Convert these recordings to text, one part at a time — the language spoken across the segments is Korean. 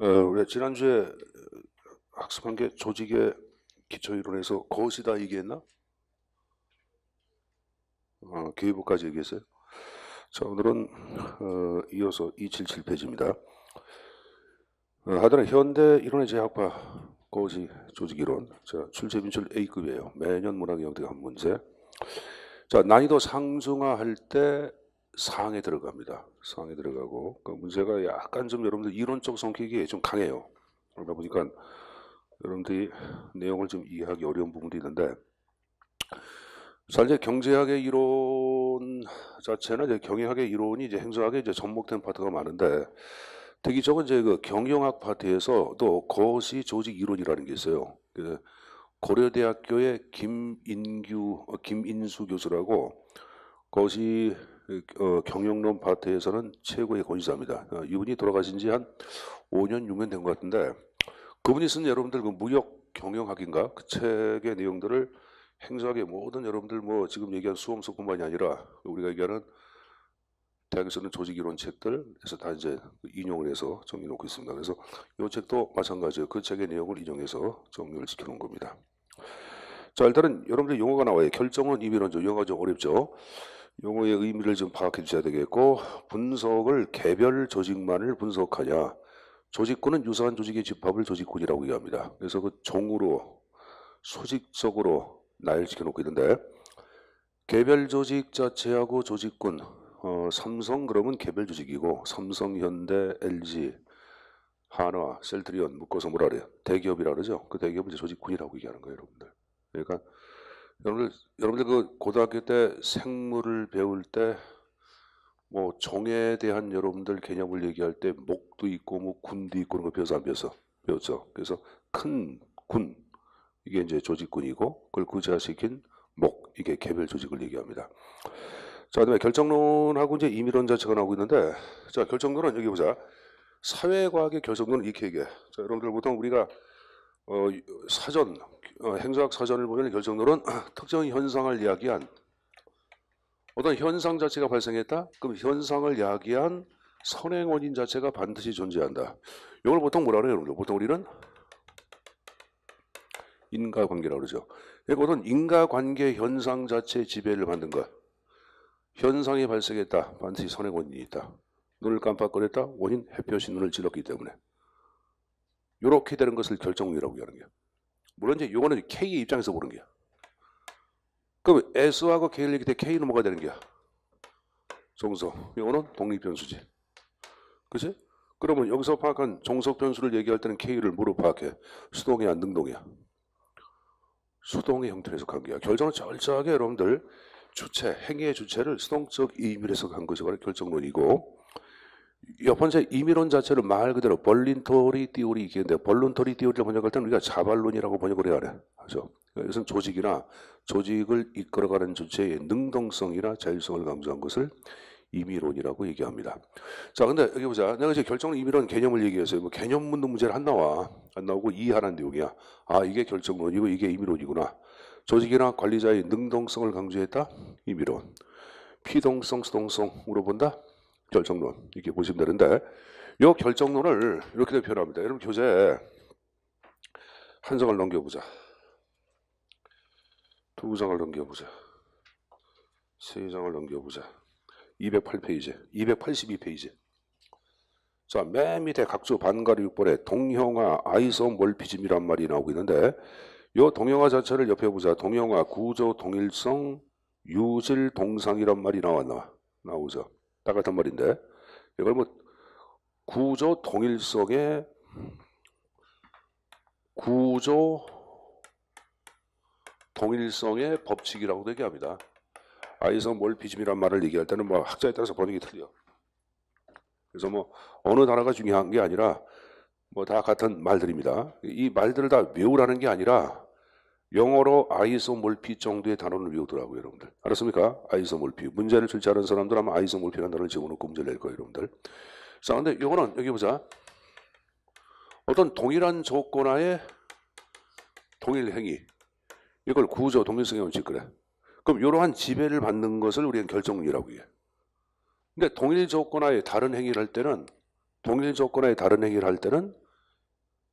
어, 우리 지난주에 어, 학습한 게 조직의 기초이론에서 그것이다 얘기했나? 어, 교육부까지 얘기했어요. 자, 오늘은 어, 이어서 277페이지입니다. 어, 하드는 현대 이론의 제학과 고지 조직 이론. 자, 출제 빈출 A급이에요. 매년 문학 영대학 문제. 자, 난이도 상승화할 때 상에 들어갑니다. 상에 들어가고 그니까 문제가 약간 좀 여러분들 이론적 성격이 좀 강해요. 그러다 보니까 여러분들이 내용을 좀 이해하기 어려운 부분도 있는데 사실 경제학의 이론 자체는 이제 경영학의 이론이 이제 행정학에 이제 접목된 파트가 많은데 특히 저건 이제 그 경영학 파트에서 또 거시 조직 이론이라는 게 있어요. 그 고려대학교의 김인규 어, 김인수 교수라고 거시 그, 어, 경영론 파트에서는 최고의 권위자입니다. 어, 이분이 돌아가신 지 한 5년, 6년 된 것 같은데 그분이 쓴 여러분들 그 무역 경영학인가 그 책의 내용들을 행사하게 모든 여러분들 뭐 지금 얘기한 수험서뿐만이 아니라 우리가 얘기하는 대학에서는 조직 이론 책들에서 다 이제 인용을 해서 정리해 놓고 있습니다. 그래서 이 책도 마찬가지예요. 그 책의 내용을 인용해서 정리를 시켜놓은 겁니다. 자 일단은 여러분들 용어가 나와요. 결정은 이민원죠. 용어가 좀 어렵죠. 용어의 의미를 좀 파악해 주셔야 되겠고 분석을 개별 조직만을 분석하냐 조직군은 유사한 조직의 집합을 조직군이라고 얘기합니다. 그래서 그 종으로 소직적으로 나열시켜 놓고 있는데 개별 조직 자체하고 조직군 어, 삼성 그러면 개별 조직이고 삼성, 현대, LG, 한화, 셀트리온 묶어서 뭐라 그래요? 대기업이라 그러죠. 그 대기업은 이제 조직군이라고 얘기하는 거예요, 여러분들. 그러니까 여러분들, 여러분들 그 고등학교 때 생물을 배울 때, 뭐, 종에 대한 여러분들 개념을 얘기할 때, 목도 있고, 뭐, 군도 있고, 그런 거 배워서 안 배웠어? 배웠죠. 그래서 큰 군, 이게 이제 조직군이고, 그걸 구제화시킨 목, 이게 개별 조직을 얘기합니다. 자, 그다음에 결정론하고 이제 임의론 자체가 나오고 있는데, 자, 결정론은 여기 보자. 사회과학의 결정론은 이렇게 얘기해. 자, 여러분들 보통 우리가, 어, 사전, 어, 행수학 사전을 보면 결정론은 그 특정 현상을 이야기한 어떤 현상 자체가 발생했다? 그럼 현상을 이 야기한 선행 원인 자체가 반드시 존재한다. 이걸 보통 뭐라 그래요? 여러분들? 보통 우리는 인과관계라고 그러죠. 이것은 그러니까 인과관계 현상 자체 의 지배를 받는 것. 현상이 발생했다. 반드시 선행 원인이 있다. 눈을 깜빡거렸다. 원인 햇볕이 눈을 찔렀기 때문에. 이렇게 되는 것을 결정이라고 하는 거예요. 물론 이제 요거는 K의 입장에서 보는 거야. 그럼 S하고 K를 얘기할 때 K는 뭐가 되는 거야? 종속. 요거는 독립변수지. 그치? 그러면 여기서 파악한 종속 변수를 얘기할 때는 K를 무로 파악해? 수동이야, 능동이야? 수동의 형태로 해석한 거야. 결정은 철저하게 여러분들 주체, 행위의 주체를 수동적 이미로 해석한 것이 바로 결정론이고 번째 이의론 자체를 말 그대로 벌린토리 띠오리 이기 있는데 벌룬토리 띠오리를 번역할 때는 우리가 자발론이라고 번역을 해야 돼. 그죠? 이것은 조직이나 조직을 이끌어가는 주체의 능동성이나 자율성을 강조한 것을 이의론이라고 얘기합니다. 자, 근데 여기 보자. 내가 이제 결정 이의론 개념을 얘기했어요. 뭐 개념 묻는 문제를 안 나와. 안 나오고 이해하는 내용이야. 아, 이게 결정론이고 이게 이의론이구나 조직이나 관리자의 능동성을 강조했다? 이의론 피동성, 수동성으로 본다? 결정론 이렇게 보시면 되는데 이 결정론을 이렇게 표현합니다. 여러분 교재 에한 장을 넘겨보자. 두 장을 넘겨보자. 세 장을 넘겨보자. 208페이지, 282페이지. 자, 맨 밑에 각주 반가리 6번에 동형아 아이소몰피즘이란 말이 나오고 있는데 요 동형아 자체를 옆에 보자. 동형아 구조 동일성 유질 동상이란 말이 나왔나 나오죠. 똑같은 말인데 이걸 뭐 구조 동일성의 구조 동일성의 법칙이라고도 얘기합니다. 아이성 몰피즘이란 말을 얘기할 때는 뭐 학자에 따라서 번역이 틀려. 그래서 뭐 어느 단어가 중요한 게 아니라 뭐 다 같은 말들입니다. 이 말들을 다 외우라는 게 아니라 영어로 아이소몰피 정도의 단어를 외우더라고요, 여러분들. 알았습니까? 아이소몰피. 문제를 출제하는 사람들 아마 아이소몰피라는 단어를 집어넣고 문제를 낼 거예요, 여러분들. 자, 근데 이거는 여기 보자. 어떤 동일한 조건하에 동일 행위. 이걸 구조, 동일성의 원칙 그래. 그럼 이러한 지배를 받는 것을 우리는 결정이라고 해. 근데 동일 조건하에 다른 행위를 할 때는 동일 조건하에 다른 행위를 할 때는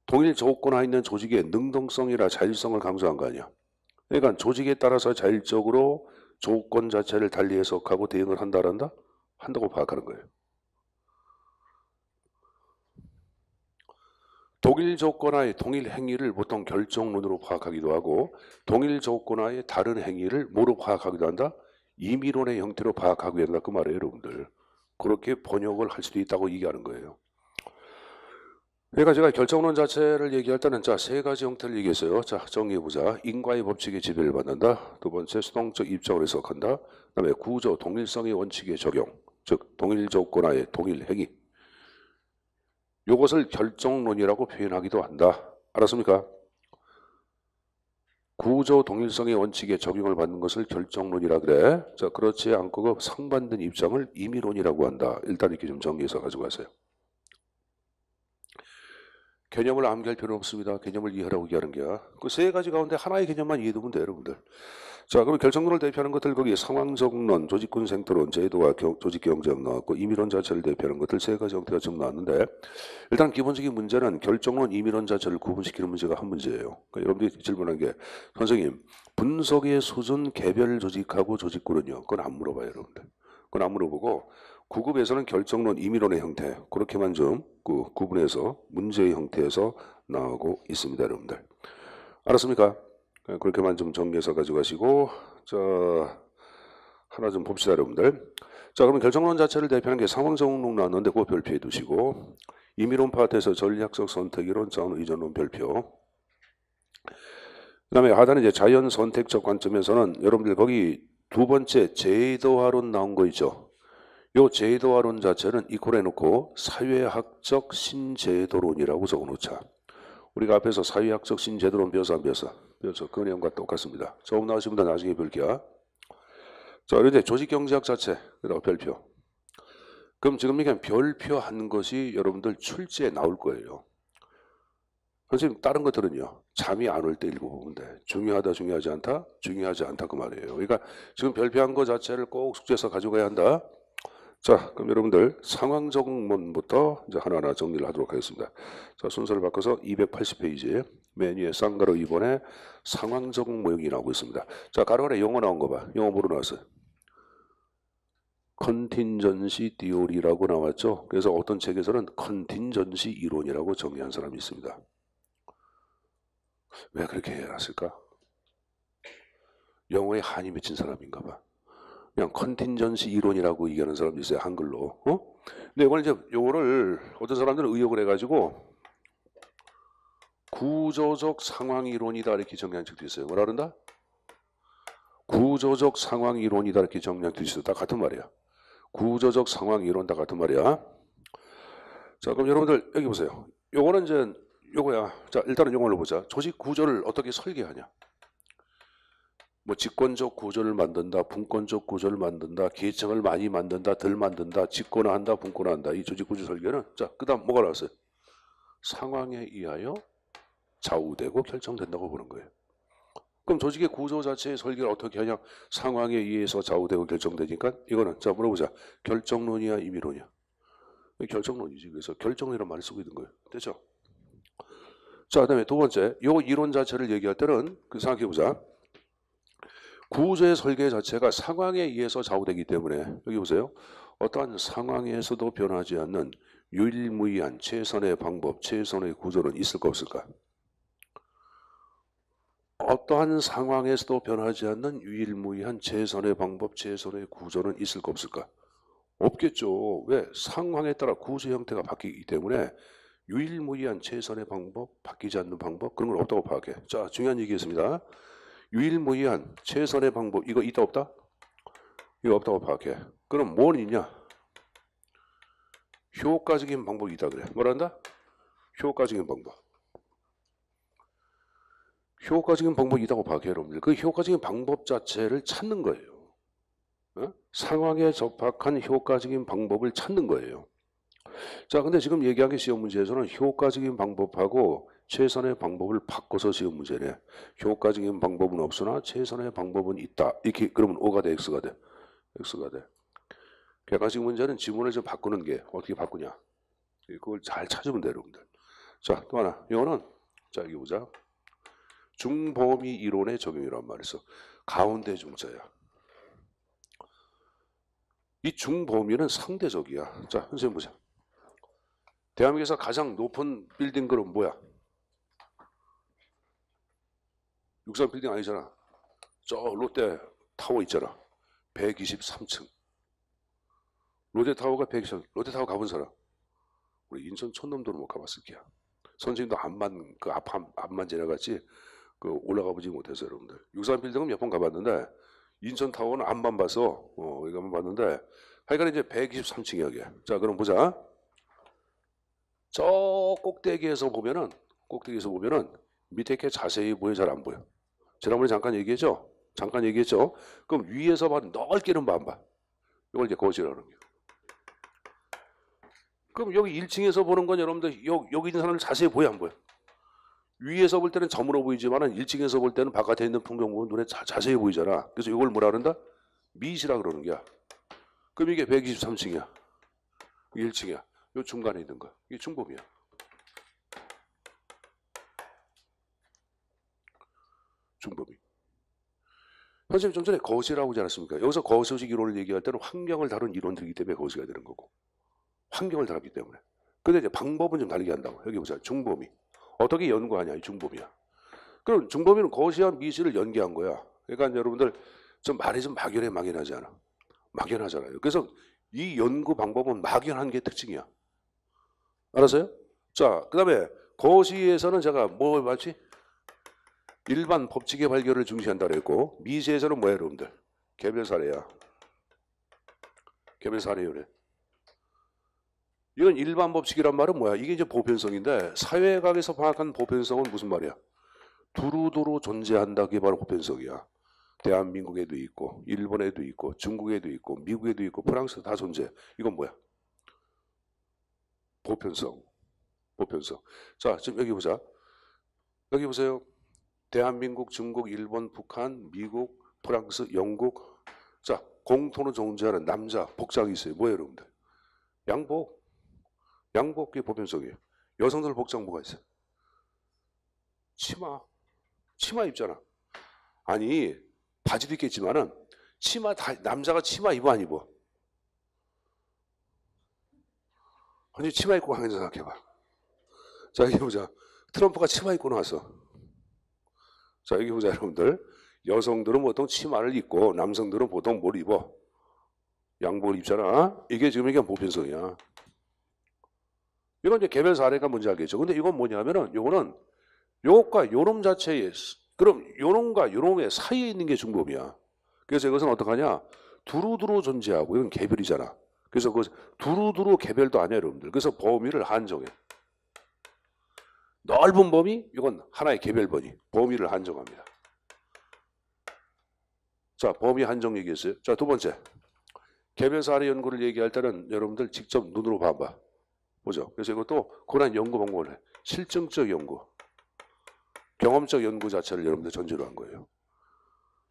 동일 조건화 있는 조직의 능동성이라 자율성을 강조한 거 아니야. 그러니까 조직에 따라서 자율적으로 조건 자체를 달리 해석하고 대응을 한다란다? 한다고 파악하는 거예요. 동일 조건하의 동일 행위를 보통 결정론으로 파악하기도 하고 동일 조건하의 다른 행위를 뭐로 파악하기도 한다? 임의론의 형태로 파악하기도 한다 그 말이에요 여러분들. 그렇게 번역을 할 수도 있다고 얘기하는 거예요. 그러니까 네 제가 결정론 자체를 얘기할 때는 자, 세 가지 형태를 얘기했어요. 자, 정리해보자. 인과의 법칙의 지배를 받는다. 두 번째, 수동적 입장을 해석한다. 그 다음에 구조, 동일성의 원칙의 적용. 즉, 동일 조건하의 동일 행위. 요것을 결정론이라고 표현하기도 한다. 알았습니까? 구조 동일성의 원칙에 적용을 받는 것을 결정론이라 그래. 자, 그렇지 않고 그 상반된 입장을 임의론이라고 한다. 일단 이렇게 좀 정리해서 가지고 가세요. 개념을 암기할 필요 없습니다. 개념을 이해하라고 얘기하는 게야. 그 세 가지 가운데 하나의 개념만 이해해두면 돼요, 여러분들. 자, 그럼 결정론을 대표하는 것들 거기 상황적론, 조직군생토론, 제도와 조직경제학 나왔고 임의론 자체를 대표하는 것들 세 가지 형태가 지금 나왔는데 일단 기본적인 문제는 결정론, 임의론 자체를 구분시키는 문제가 한 문제예요. 그러니까 여러분들이 질문한 게 선생님 분석의 수준 개별 조직하고 조직군은요. 그건 안 물어봐요, 여러분들. 그건 안 물어보고 구급에서는 결정론 임의론의 형태 그렇게만 좀그 구분해서 문제의 형태에서 나오고 있습니다. 여러분들. 알았습니까? 예, 그렇게만 좀 정리해서 가져가시고 자 하나 좀 봅시다. 여러분들. 자 그러면 결정론 자체를 대표하는 게 상황정론 나왔는데 그거 별표해 두시고 임의론 파트에서 전략적 선택이론, 전원의전론 별표 그 다음에 하단에 이제 자연 선택적 관점에서는 여러분들 거기 두 번째 제도화론 나온 거 있죠. 요 제도화론 자체는 이퀄 해놓고 사회학적 신제도론이라고 적어놓자. 우리가 앞에서 사회학적 신제도론 묘사 묘사 묘사 그 내용과 똑같습니다. 처음 나오신 분들 나중에 볼게요. 자 이제 조직경제학 자체 그리고 별표. 그럼 지금 이게 별표 한 것이 여러분들 출제에 나올 거예요. 선생님 다른 것들은요 잠이 안 올 때 읽어보는데 중요하다 중요하지 않다 중요하지 않다 그 말이에요. 그러니까 지금 별표한 것 자체를 꼭 숙제해서 가져가야 한다. 자, 그럼 여러분들 상황 정문부터 이제 하나하나 정리를 하도록 하겠습니다. 자, 순서를 바꿔서 280페이지 맨 위에 쌍가로 2번에 상황 적응 모형이 나오고 있습니다. 자, 가로 아래 영어 나온 거 봐. 영어 뭐로 나왔어요? 컨틴전시 디오리라고 나왔죠. 그래서 어떤 책에서는 컨틴전시 이론이라고 정의한 사람이 있습니다. 왜 그렇게 해놨을까? 영어에 한이 맺힌 사람인가 봐. 그냥 컨틴전시 이론이라고 얘기하는 사람도 있어요. 한글로. 어? 근데 이걸 이제 요거를 어떤 사람들은 의혹을 해가지고 구조적 상황 이론이다 이렇게 정리한 책도 있어요. 뭐라 그런다? 구조적 상황 이론이다 이렇게 정리한 책도 있어요. 다 같은 말이야. 구조적 상황 이론 다 같은 말이야. 자 그럼 여러분들 여기 보세요. 요거는 이제 요거야. 자 일단은 요걸로 보자. 조직 구조를 어떻게 설계하냐. 뭐직권적 구조를 만든다, 분권적 구조를 만든다, 계층을 많이 만든다, 덜 만든다, 직권한다 분권한다. 이 조직구조 설계는 자, 그다음 뭐가 나왔어요? 상황에 의하여 좌우되고 결정된다고 보는 거예요. 그럼 조직의 구조 자체의 설계를 어떻게 하냐? 상황에 의해서 좌우되고 결정되니까 이거는 자 물어보자. 결정론이야, 임의론이야? 결정론이지. 그래서 결정론이라는 말을 쓰고 있는 거예요. 됐죠? 자, 그다음에 두 번째, 요 이론 자체를 얘기할 때는 그 생각해 보자. 구조의 설계 자체가 상황에 의해서 좌우되기 때문에 여기 보세요. 어떠한 상황에서도 변하지 않는 유일무이한 최선의 방법, 최선의 구조는 있을까 없을까? 어떠한 상황에서도 변하지 않는 유일무이한 최선의 방법, 최선의 구조는 있을까 없을까? 없겠죠. 왜? 상황에 따라 구조 형태가 바뀌기 때문에 유일무이한 최선의 방법, 바뀌지 않는 방법 그런 건 없다고 파악해. 자, 중요한 얘기였습니다. 유일무이한 최선의 방법 이거 있다 없다? 이거 없다고 파악해. 그럼 뭘 있냐? 효과적인 방법이 있다 그래. 뭐란다? 효과적인 방법. 효과적인 방법이 있다고 파악해 여러분들. 그 효과적인 방법 자체를 찾는 거예요. 어? 상황에 적합한 효과적인 방법을 찾는 거예요. 자, 근데 지금 얘기한 게 시험 문제에서는 효과적인 방법하고 최선의 방법을 바꿔서 시험 문제네. 효과적인 방법은 없으나 최선의 방법은 있다. 이렇게 그러면 o 가 돼, X가 돼. X가 돼. 객관식 문제는 지문을 좀 바꾸는 게 어떻게 바꾸냐. 그걸 잘 찾으면 돼요, 여러분들. 자, 또 하나. 이거는 자, 여기 보자. 중범위 이론의 적용이란 말이죠. 가운데 중자야. 이 중범위는 상대적이야. 자, 현생님 보자. 대한민국에서 가장 높은 빌딩 그럼 뭐야? 육상 빌딩 아니잖아. 저 롯데 타워 있잖아. 123층. 롯데 타워가 123층. 롯데 타워 가본 사람? 우리 인천 천놈도는못 가봤을 게야. 선생님도 암만, 그 앞, 암만 지나갔지, 그 올라가보지 못해서 여러분들. 육상 빌딩은 몇 번 가봤는데, 인천 타워는 앞만 봐서, 어, 이거 한번 봤는데, 하여간 이제 123층이야, 이게. 자, 그럼 보자. 저 꼭대기에서 보면은 꼭대기에서 보면은 밑에 게 자세히 보여 잘안 보여. 지난번에 잠깐 얘기했죠. 잠깐 얘기했죠. 그럼 위에서 봐 넓게는 반봐 이걸 이제 거실라는 거예요. 그럼 여기 1층에서 보는 건 여러분들 여, 여기 있는 사람을 자세히 보여 안 보여? 위에서 볼 때는 저물어 보이지만은 1층에서 볼 때는 바깥에 있는 풍경 보면 눈에 자, 자세히 보이잖아. 그래서 이걸 뭐라 그런다? 미시라 그러는 거야. 그럼 이게 123층이야. 1층이야. 요 중간에 있는 거. 이게 중복이야. 중복이. 선생님 좀 전에 거시라고 하지 않았습니까? 여기서 거시식 이론을 얘기할 때는 환경을 다룬 이론들이기 때문에 거시가 되는 거고. 환경을 다뤘기 때문에. 근데 이제 방법은 좀 다르게 한다고. 여기 보세요 중범이. 어떻게 연구하냐. 이 중범이야. 그럼 중범이는 거시와 미시를 연계한 거야. 그러니까 여러분들 좀 말이 좀 막연해 막연하지 않아. 막연하잖아요. 그래서 이 연구 방법은 막연한 게 특징이야. 알았어요? 자, 그 다음에 거시에서는 제가 뭐 맞지? 일반 법칙의 발견을 중시한다 그랬고 미시에서는 뭐예요 여러분들? 개별 사례야. 개별 사례요 래 이건 일반 법칙이란 말은 뭐야? 이게 이제 보편성인데 사회학에서 파악한 보편성은 무슨 말이야? 두루두루 존재한다 그게 바로 보편성이야. 대한민국에도 있고 일본에도 있고 중국에도 있고 미국에도 있고 프랑스 다 존재. 이건 뭐야? 보편성. 보편성. 자, 지금 여기 보자. 여기 보세요. 대한민국, 중국, 일본, 북한, 미국, 프랑스, 영국. 자, 공통으로 존재하는 남자, 복장이 있어요. 뭐예요, 여러분들? 양복. 양복, 의 보편성이에요. 여성들 복장 뭐가 있어요? 치마. 치마 입잖아. 아니, 바지도 있겠지만은, 치마, 다, 남자가 치마 입어, 안 입어? 아니 치마 입고 강연서 생각해봐. 자 여기 보자. 트럼프가 치마 입고 나왔어. 자 여기 보자 여러분들. 여성들은 보통 치마를 입고 남성들은 보통 뭘 입어? 양복을 입잖아. 이게 지금 이게 보편성이야. 이건 이제 개별 사례가 뭔지 알겠죠. 근데 이건 뭐냐면은 이거는 요것과 요놈 자체의 그럼 요놈과 요놈의 사이에 있는 게 중범이야. 그래서 이것은 어떡하냐? 두루두루 존재하고 이건 개별이잖아. 그래서 그 두루두루 개별도 아니에요, 여러분들. 그래서 범위를 한정해. 넓은 범위, 이건 하나의 개별 범위. 범위를 한정합니다. 자, 범위 한정 얘기했어요. 자, 두 번째. 개별 사례 연구를 얘기할 때는 여러분들 직접 눈으로 봐봐. 보죠. 그래서 이것도 고난 연구 방법을 해. 실증적 연구. 경험적 연구 자체를 여러분들 전제로 한 거예요.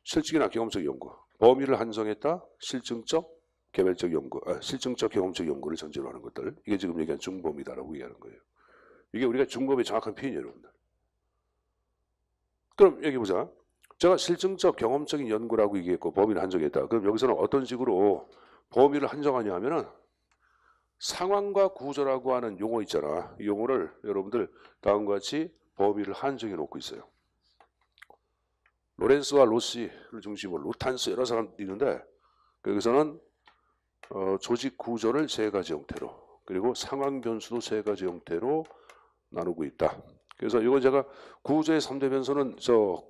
실증이나 경험적 연구. 범위를 한정했다. 실증적, 개별적 연구, 아, 실증적 경험적 연구를 전제로 하는 것들 이게 지금 얘기한 중범이다라고 얘기하는 거예요. 이게 우리가 중범의 정확한 표현이에요, 여러분들. 그럼 여기 보자. 제가 실증적 경험적인 연구라고 얘기했고 범위를 한정했다. 그럼 여기서는 어떤 식으로 범위를 한정하냐 하면은 상황과 구조라고 하는 용어 있잖아. 이 용어를 여러분들 다음과 같이 범위를 한정해 놓고 있어요. 로렌스와 로시를 중심으로 루탄스 여러 사람 있는데 여기서는 어, 조직 구조를 세 가지 형태로 그리고 상황 변수도 세 가지 형태로 나누고 있다. 그래서 이건 제가 구조의 3대 변수는 저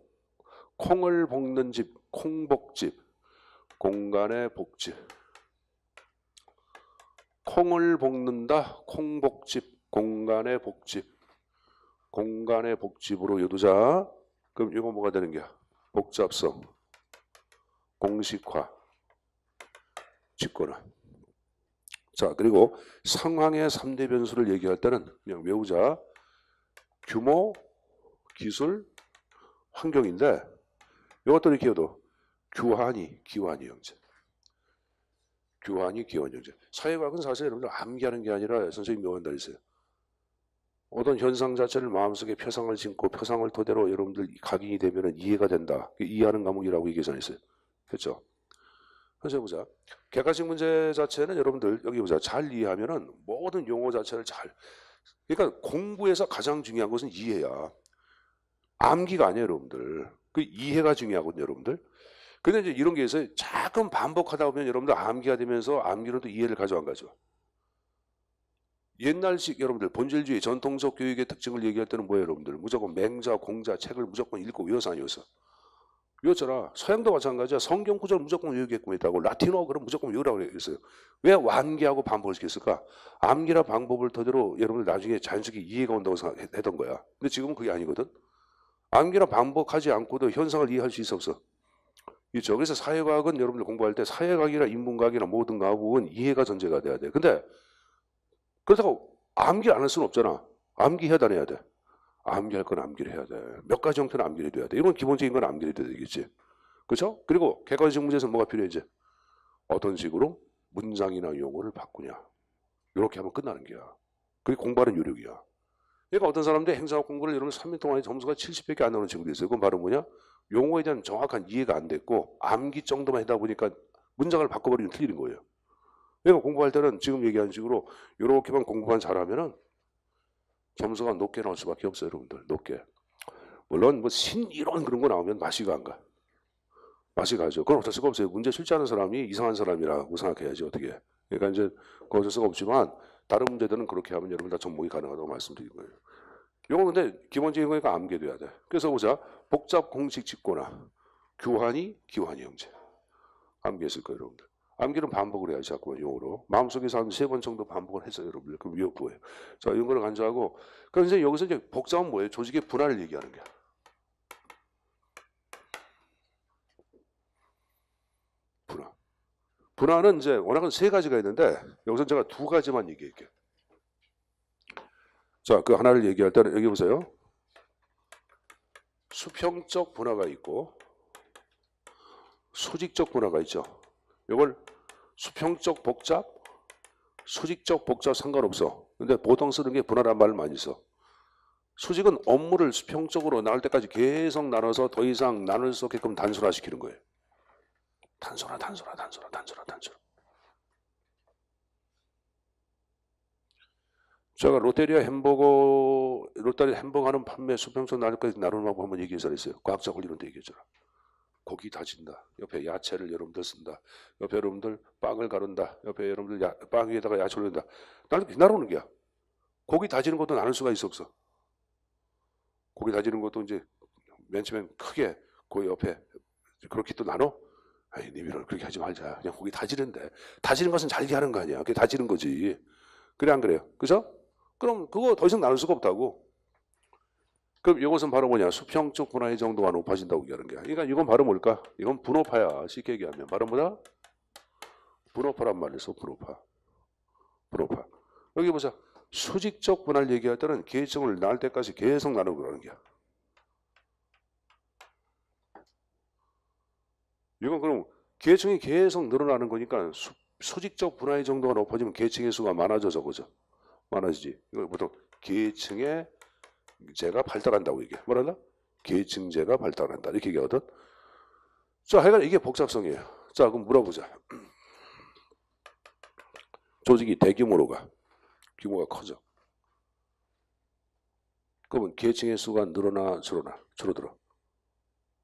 콩을 볶는 집, 콩볶집, 공간의 복집. 콩을 볶는다, 콩복집, 공간의 복집, 공간의 복집으로 여두자 그럼 이거 뭐가 되는 거야? 복잡성, 공식화, 직거라. 자, 그리고 상황의 3대 변수를 얘기할 때는 그냥 외우자. 규모, 기술, 환경인데 이것들을 기어도 규환이, 기환이 형제. 규환이, 기환 형제. 사회과학은 사실 여러분들 암기하는 게 아니라 선생님이 묘한 달이세요. 어떤 현상 자체를 마음속에 표상을 짓고 표상을 토대로 여러분들 각인이 되면 이해가 된다. 이해하는 과목이라고 얘기 전했어요. 그렇죠? 그래서 보자. 객관식 문제 자체는 여러분들 여기 보자. 잘 이해하면은 모든 용어 자체를 잘 그러니까 공부에서 가장 중요한 것은 이해야. 암기가 아니에요, 여러분들. 그 이해가 중요하거든요, 여러분들. 근데 이제 이런 게 있어요. 자금 반복하다 보면 여러분들 암기가 되면서 암기로 또 이해를 가져간거죠 옛날식 여러분들 본질주의 전통적 교육의 특징을 얘기할 때는 뭐예요, 여러분들? 무조건 맹자, 공자 책을 무조건 읽고 외워서 아니어서. 이웠잖아 서양도 마찬가지야. 성경 구절 무조건 외우게 끔했다고 라틴어 그럼 무조건 외우라고 했어요왜 완기하고 반복을 시켰을까? 암기나 방법을 토대로 여러분들 나중에 자연스럽게 이해가 온다고 생각했던 거야. 근데 지금은 그게 아니거든. 암기나 반복하지 않고도 현상을 이해할 수 있어 없어? 있죠. 그래서 사회과학은 여러분들 공부할 때 사회과학이나 인문과학이나 모든 과학은 이해가 전제가 돼야 돼. 근데 그렇다고 암기 안할 수는 없잖아. 암기해야 다녀야 돼. 암기할 건 암기를 해야 돼. 몇 가지 형태는 암기를 해야 돼. 이건 기본적인 건 암기를 해야 되겠지. 그렇죠? 그리고 객관식 문제에서 뭐가 필요해 이제? 어떤 식으로 문장이나 용어를 바꾸냐. 이렇게 하면 끝나는 게야. 그게 공부하는 요령이야. 그러니까 어떤 사람들 행사 와 공부를 여러분 3일 동안 점수가 70밖에 안 나오는 친구도 있어요. 그건 바로 뭐냐? 용어에 대한 정확한 이해가 안 됐고 암기 정도만 하다 보니까 문장을 바꿔버리면 틀리는 거예요. 그러니까 공부할 때는 지금 얘기한 식으로 이렇게만 공부만 잘하면은 점수가 높게 나올 수밖에 없어요, 여러분들. 높게. 물론 뭐 신이론 그런 거 나오면 맛이 간가. 맛이 가죠. 그건 어쩔 수가 없어요. 문제 출제하는 사람이 이상한 사람이라고 생각해야지 어떻게. 그러니까 이제 어쩔 수가 없지만 다른 문제들은 그렇게 하면 여러분 다 접목이 가능하다고 말씀드린 거예요. 요거 근데 기본적인 거니까 암기돼야 돼. 그래서 보자. 복잡 공식 짓거나 교환이 기환이 형제. 암기했을 거예요, 여러분들. 암기는 반복을 해야지 자꾸 용어로. 마음속에서 한세번 정도 반복을 해서 여러분들. 그 위협부예요. 자, 이런 걸 간주하고. 그럼 그러니까 이제 여기서 이제 복잡한 뭐예요? 조직의 분할을 얘기하는 거야. 분할. 분할은 이제 워낙은 세 가지가 있는데 여기서 제가 두 가지만 얘기할게요. 자, 그 하나를 얘기할 때는 여기 보세요. 수평적 분화가 있고 수직적 분화가 있죠. 이걸 수평적 복잡, 수직적 복잡 상관없어. 근데 보통 쓰는 게 분할한 말을 많이 써. 수직은 업무를 수평적으로 나올 때까지 계속 나눠서 더 이상 나눌 수 없게끔 단순화시키는 거예요. 단순화, 단순화, 단순화, 단순화, 단순화. 제가 롯데리아 햄버거, 롯데리아 햄버거 하는 판매 수평적 나눌까지 나누는 방법 한번 얘기해서 했어요. 과학자 걸리는데 얘기해줘라 고기 다진다. 옆에 야채를 여러분들 쓴다. 옆에 여러분들 빵을 가른다. 옆에 여러분들 야, 빵 위에다가 야채를 넣는다. 나는 비나오는 거야. 고기 다지는 것도 나눌 수가 있어 없어. 고기 다지는 것도 이제 맨 처음엔 크게 그 옆에 그렇게 또 나눠? 아니, 니비를 네 그렇게 하지 말자. 그냥 고기 다지는데. 다지는 것은 잘게 하는 거 아니야. 그게 다지는 거지. 그래, 안 그래요? 그죠? 그럼 그거 더 이상 나눌 수가 없다고. 그럼 이것은 바로 뭐냐? 수평적 분화의 정도가 높아진다고 얘기하는 거야. 그러니까 이건 바로 뭘까? 이건 분호파야. 쉽게 얘기하면 바로 뭐다? 분호파란 말이죠. 분호파. 분호파. 여기 보자. 수직적 분할 얘기할 때는 계층을 낳을 때까지 계속 나누고 그러는 거야. 이건 그럼 계층이 계속 늘어나는 거니까 수, 수직적 분화의 정도가 높아지면 계층의 수가 많아져 서 그죠 많아지지. 이걸 보통 계층의 계층제가 발달한다고 얘기해. 뭐라나? 계층제가 발달한다. 이렇게 얘기하거든. 자, 하여간 이게 복잡성이에요. 자, 그럼 물어보자. 조직이 대규모로 가. 규모가 커져. 그러면 계층의 수가 늘어나, 줄어나, 줄어들어.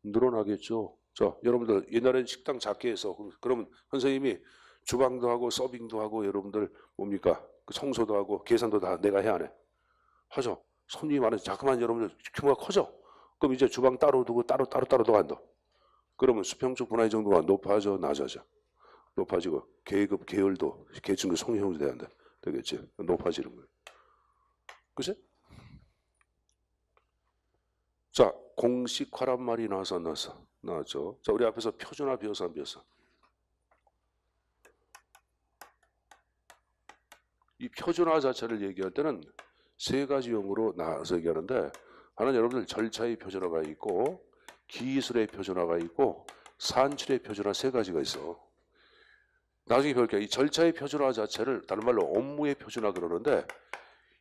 늘어나겠죠. 자, 여러분들 옛날에는 식당 작게 해서 그, 그러면 선생님이 주방도 하고 서빙도 하고 여러분들 뭡니까? 그 청소도 하고 계산도 다 내가 해야 해. 하죠. 손님이 많아서 잠깐만 여러분들 규모가 커져. 그럼 이제 주방 따로 두고 따로 따로 따로 더간다 그러면 수평적 분할 정도가 높아져 낮아져. 높아지고 계급 계열도 계층도 성형도 돼야 한다. 되겠지? 높아지는 거예요. 그치? 자 공식화란 말이 나와서 나왔어. 나왔죠. 자 우리 앞에서 표준화 비어서 안 비어서. 이 표준화 자체를 얘기할 때는 세 가지 용어로 나눠서 얘기하는데 하나는 여러분들 절차의 표준화가 있고 기술의 표준화가 있고 산출의 표준화 세 가지가 있어. 나중에 볼게요이 절차의 표준화 자체를 다른 말로 업무의 표준화 그러는데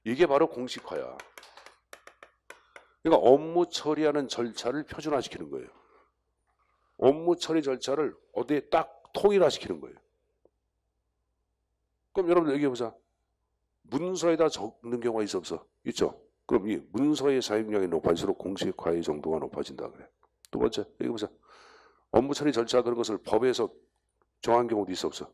이게 바로 공식화야. 그러니까 업무 처리하는 절차를 표준화시키는 거예요. 업무 처리 절차를 어디에 딱 통일화시키는 거예요. 그럼 여러분 들 얘기해보자. 문서에다 적는 경우가 있어 없어? 있죠? 그럼 이 문서의 사용량이 높아질수록 공식화의 정도가 높아진다 그래. 두 번째, 여기 보세요. 업무 처리 절차 그런 것을 법에서 정한 경우도 있어 없어?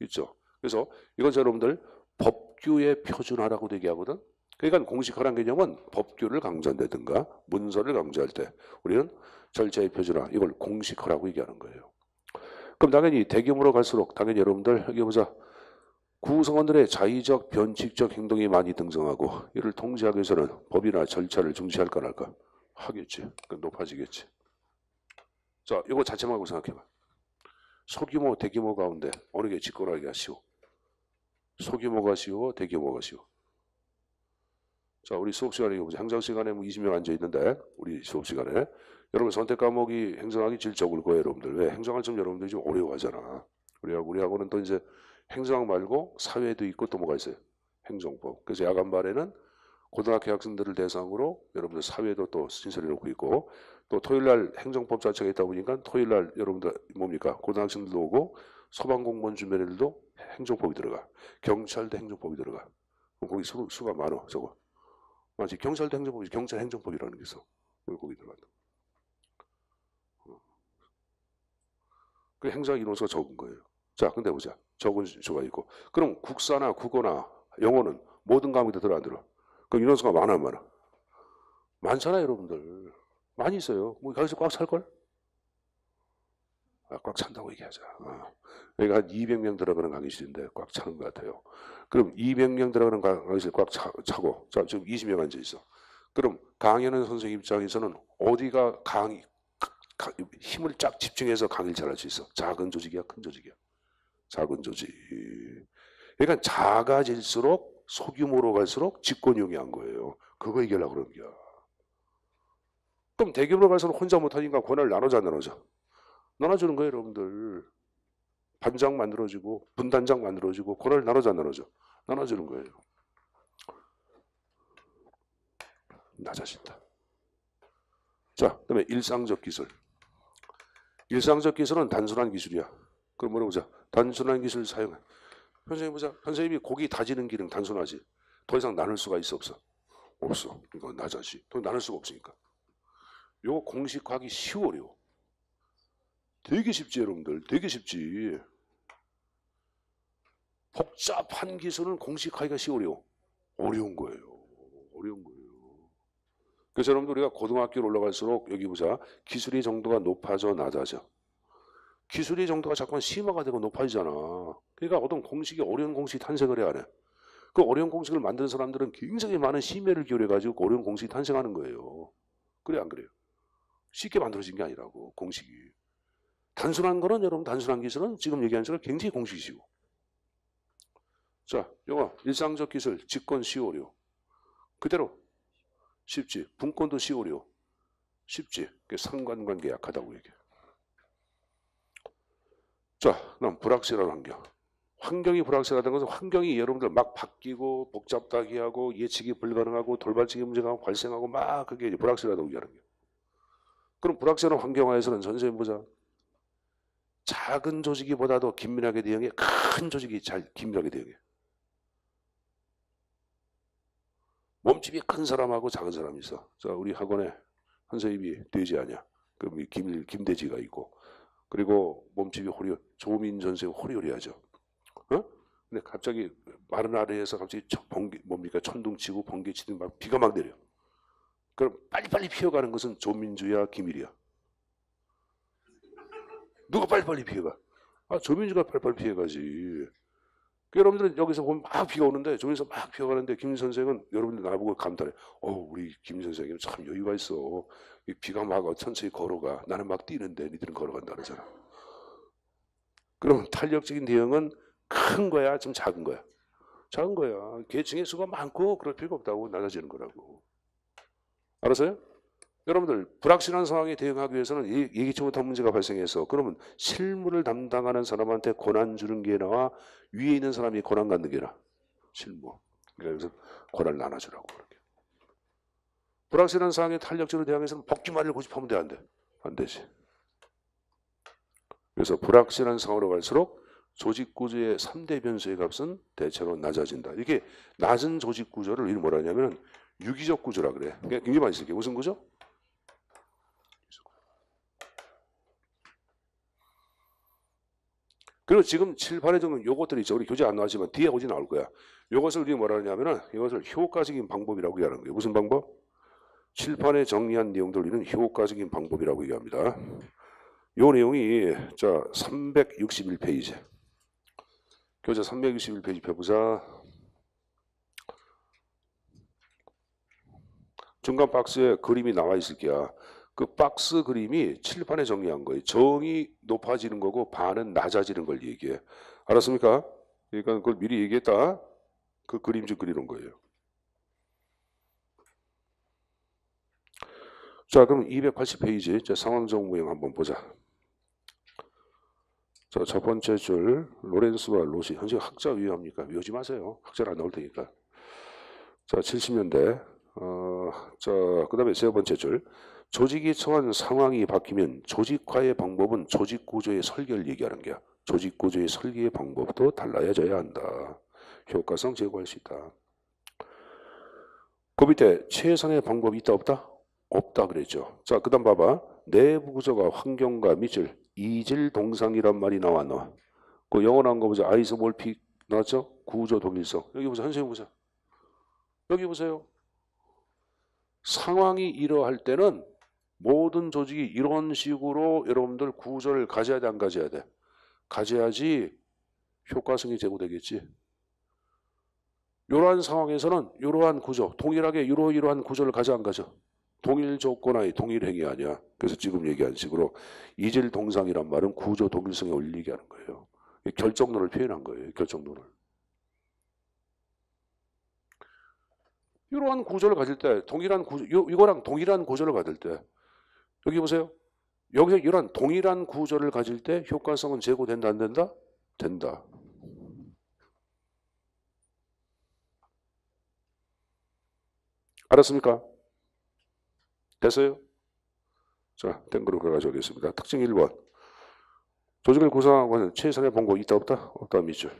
있죠? 그래서 이건 여러분들 법규의 표준화라고 얘기하거든. 그러니까 공식화란 개념은 법규를 강조한다든가 문서를 강조할 때 우리는 절차의 표준화 이걸 공식화라고 얘기하는 거예요. 그럼 당연히 대규모로 갈수록 당연히 여러분들 여기 보자 구성원들의 자의적 변칙적 행동이 많이 등장하고 이를 통제하기 위해서는 법이나 절차를 중시할 까말까 하겠지. 그 높아지겠지. 자, 이거 자체만고 생각해봐. 소규모, 대규모 가운데 어느 게직거하기가 쉬워? 소규모가 쉬워, 대규모가 쉬워. 자, 우리 수업 시간에 보자. 행정 시간에 20명 뭐 앉아 있는데 우리 수업 시간에 여러분 선택 과목이 행정학이 질 적을 거예요, 여러분들. 왜 행정학점 여러분들이 좀 어려워하잖아. 우리 하고 우리 하고는 또 이제 행정학 말고 사회도 있고 또 뭐가 있어요? 행정법. 그래서 야간반에는 고등학교 학생들을 대상으로 여러분들 사회도 또 신설해 놓고 있고 또 토요일날 행정법 자체가 있다 보니까 토요일날 여러분들 뭡니까? 고등학생들도 오고 소방공무원 주변에도 행정법이 들어가. 경찰도 행정법이 들어가. 거기 수, 수가 많아 저거. 마치 경찰도 행정법이 경찰 행정법이라는 게 있어. 거기 들어간다. 어. 그 행정 학이론서가 적은 거예요. 자, 근데 보자. 적은 수가 있고 그럼 국사나 국어나 영어는 모든 과목에 들어 안 들어? 그럼 인원수가 많아 안 많아? 많잖아요 여러분들 많이 있어요 뭐 여기서 꽉 찰걸? 아, 꽉 찬다고 얘기하자 아, 어. 여기가 그러니까 한 200명 들어가는 강의실인데 꽉 차는 것 같아요 그럼 200명 들어가는 강의실 꽉 차, 차고 자, 지금 20명 앉아있어 그럼 강의하는 선생님 입장에서는 어디가 강의 힘을 쫙 집중해서 강의를 잘할 수 있어 작은 조직이야 큰 조직이야 작은 조직. 그러니까 작아질수록 소규모로 갈수록 집권용이한 거예요. 그거 이겨라 그런 거야. 그럼 대규모로 갈수록 혼자 못하니까 권한을 나눠줘 나눠줘? 나눠주는 거예요 여러분들. 반장 만들어지고 분단장 만들어지고 권한을 나눠줘 나눠줘? 나눠주는 거예요. 낮아진다. 자, 그 다음에 일상적 기술. 일상적 기술은 단순한 기술이야. 그럼 뭐라고 보자. 단순한 기술을 사용해 선생님 보자. 선생님이 고기 다지는 기능 단순하지. 더 이상 나눌 수가 있어 없어? 없어. 이건 나자지더 나눌 수가 없으니까. 요거 공식화하기 쉬워 요 되게 쉽지 여러분들. 되게 쉽지. 복잡한 기술은 공식화하기가 쉬워 요 어려운 거예요. 어려운 거예요. 그래서 여러분들 우리가 고등학교로 올라갈수록 여기 보자. 기술의 정도가 높아져 낮아져. 기술의 정도가 자꾸 심화가 되고 높아지잖아. 그러니까 어떤 공식이 어려운 공식이 탄생을 해야 해. 그 어려운 공식을 만든 사람들은 굉장히 많은 심혈을 기울여가지고 그 어려운 공식이 탄생하는 거예요. 그래, 안 그래요? 쉽게 만들어진 게 아니라고, 공식이. 단순한 거는 여러분, 단순한 기술은 지금 얘기한 것처럼 굉장히 공식이시고. 자, 영어, 일상적 기술, 직권 시오류. 그대로 쉽지. 분권도 시오류. 쉽지. 상관관계 약하다고 얘기해. 자, 그럼 불확실한 환경. 환경이 불확실하다는 것은 환경이 여러분들 막 바뀌고 복잡하기하고 예측이 불가능하고 돌발적인 문제가 발생하고 막 그게 불확실하다고 얘기하는 거예요. 그럼 불확실한 환경하에서는 선생님 보자. 작은 조직이보다도 긴밀하게 대응해 큰 조직이 잘 긴밀하게 대응해. 몸집이 큰 사람하고 작은 사람이 있어. 자, 우리 학원에 선생님이 돼지 아니야. 그럼 김, 김돼지가 있고 그리고 몸집이 호리, 조민 전생 호리호리하죠. 어? 근데 갑자기 마른 아래에서 갑자기 번개, 뭡니까? 천둥치고 번개치든 막 비가 막 내려. 그럼 빨리빨리 피어가는 것은 조민주야, 김일이야? 누가 빨리빨리 피해가? 아, 조민주가 빨리빨리 피해가지. 그 여러분들은 여기서 보면 막 비가 오는데 저기서 막 비가 오는데김 선생은 여러분들 나보고 감탄해. 어, 우리 김 선생님 참 여유가 있어. 비가 막 천천히 걸어가. 나는 막 뛰는데 니들은 걸어간다 그러잖아. 그럼 탄력적인 대응은 큰 거야, 좀 작은 거야? 작은 거야. 계층의 수가 많고 그럴 필요가 없다고 낮아지는 거라고. 알았어요? 여러분들 불확실한 상황에 대응하기 위해서는 예기치 못한 문제가 발생해서 그러면 실무를 담당하는 사람한테 권한 주는 게 나와 위에 있는 사람이 권한 갖는 게 나. 실무. 그래서 그러니까 권한을 나눠주라고 그렇게. 불확실한 상황에 탄력적으로 대항해서는 복귀만을 고집하면 돼안 돼? 안 되지. 그래서 불확실한 상황으로 갈수록 조직 구조의 3대 변수의 값은 대체로 낮아진다. 이게 낮은 조직 구조를 뭐라 하냐면 유기적 구조라 그래. 그러 그러니까 굉장히 많이 쓸게. 무슨 구조? 그리고 지금 칠판에 적도 요것들이 있죠. 우리 교재 안 나왔지만 뒤에 오지 나올 거야. 요것을 우리가 뭐라 하냐면은 이것을 효과적인 방법이라고 얘기하는 거예요. 무슨 방법? 칠판에 정리한 내용들 우리는 효과적인 방법이라고 얘기합니다. 요 내용이 자 361페이지 교재 361페이지 펴보자. 중간 박스에 그림이 나와 있을 게야. 그 박스 그림이 칠판에 정리한 거예요. 정이 높아지는 거고 반은 낮아지는 걸 얘기해. 알았습니까? 그러니까 그걸 미리 얘기했다. 그 그림 좀 그리는 거예요. 자, 그럼 280페이지 자, 상황적 모형 한번 보자. 자, 첫 번째 줄 로렌스와 로시 현재 학자 위협합니까? 위하지 마세요. 학자는 안 나올 테니까. 자, 70년대. 어, 자, 그 다음에 세 번째 줄 조직이 처한 상황이 바뀌면 조직화의 방법은 조직구조의 설계를 얘기하는 게야. 조직구조의 설계의 방법도 달라져야 한다. 효과성 제고할 수 있다. 그 밑에 최선의 방법이 있다 없다? 없다 그랬죠. 자, 그 다음 봐봐. 내부 구조가 환경과 미질, 이질 동상이란 말이 나왔나그 영어난 거 보자. 아이소몰픽 나왔죠? 구조 동일성. 여기 보세요. 한세님 보세요. 여기 보세요. 상황이 이러할 때는 모든 조직이 이런 식으로 여러분들 구조를 가져야 돼, 안 가져야 돼? 가져야지 효과성이 제고되겠지. 이러한 상황에서는 이러한 구조, 동일하게 이러이러한 구조를 가져 안 가져? 동일 조건하에 동일 행위 아니야. 그래서 지금 얘기한 식으로 이질 동상이란 말은 구조 동일성에 올리게 하는 거예요. 결정론을 표현한 거예요. 결정론을. 이러한 구조를 가질 때 동일한 구조, 이거랑 동일한 구조를 가질 때 여기 보세요. 여기서 이런 동일한 구조를 가질 때 효과성은 제고된다 안 된다? 된다. 알았습니까? 됐어요? 자, 땡그로 가져오겠습니다. 특징 1번. 조직을 구성하고는 최선의 본고 있다 없다? 없다 미줄.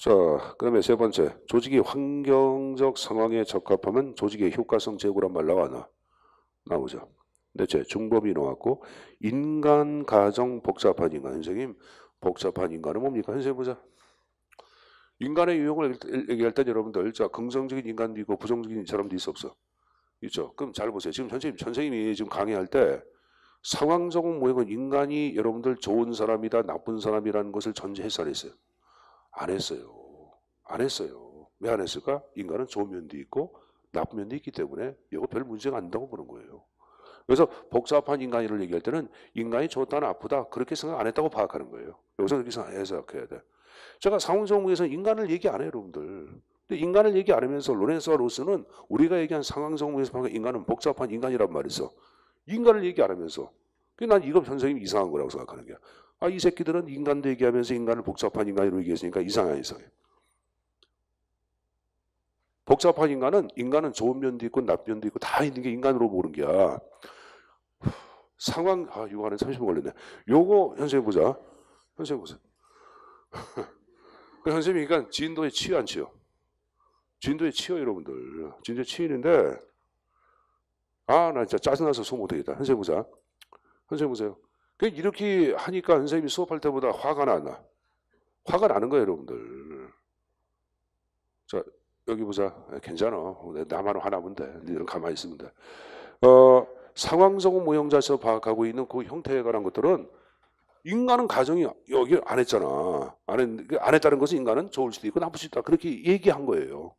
자, 그 다음에 세 번째. 조직이 환경적 상황에 적합하면 조직의 효과성 제고란 말 나와나? 나오죠. 대체 중법이 나왔고, 인간, 가정, 복잡한 인간. 선생님, 복잡한 인간은 뭡니까? 선생님 보자. 인간의 유형을 얘기할 때 여러분들, 자, 긍정적인 인간도 있고, 부정적인 사람도 있어 없어? 있죠. 그럼 잘 보세요. 지금 선생님, 선생님이 지금 강의할 때, 상황적 모형은 인간이 여러분들 좋은 사람이다, 나쁜 사람이라는 것을 전제해서 했어요. 안 했어요. 안 했어요. 왜 안 했을까? 인간은 좋은 면도 있고 나쁜 면도 있기 때문에 이거 별 문제가 안니다고 보는 거예요. 그래서 복잡한 인간이를 얘기할 때는 인간이 좋다 나쁘다 그렇게 생각 안 했다고 파악하는 거예요. 여기서 그렇게 생각해야 돼. 제가 상황정공에서 인간을 얘기 안 해요, 여러분들. 근데 인간을 얘기 안 하면서 로렌스와 로스는 우리가 얘기한 상황정공에서 방금 인간은 복잡한 인간이란 말이죠. 인간을 얘기 안 하면서. 난 이거 선생님 이상한 거라고 생각하는 거야. 아, 이 새끼들은 인간도 얘기하면서 인간을 복잡한 인간으로 얘기했으니까 이상해, 이상해. 복잡한 인간은 인간은 좋은 면도 있고 나쁜 면도 있고 다 있는 게 인간으로 보는 게야. 상황, 아, 이거 하는 30분 걸렸네. 요거 현생 보자. 현생 보세요. 그현생이 그러니까 진도에 치여 안 치여? 진도에 치여, 여러분들. 진도에 치이는데, 아, 나 진짜 짜증나서 손못 되겠다. 현생 보자. 현생 보세요. 그 이렇게 하니까 선생님이 수업할 때보다 화가 나나. 화가 나는 거예요, 여러분들. 자, 여기 보자. 아, 괜찮아. 나만 화나면 돼. 니희들 가만히 있으면 돼. 어, 상황성 모형자에서 파악하고 있는 그 형태에 관한 것들은 인간은 가정이 여기 안 했잖아. 안, 했, 그 안 했다는 것은 인간은 좋을 수도 있고 나쁠 수도 있다. 그렇게 얘기한 거예요.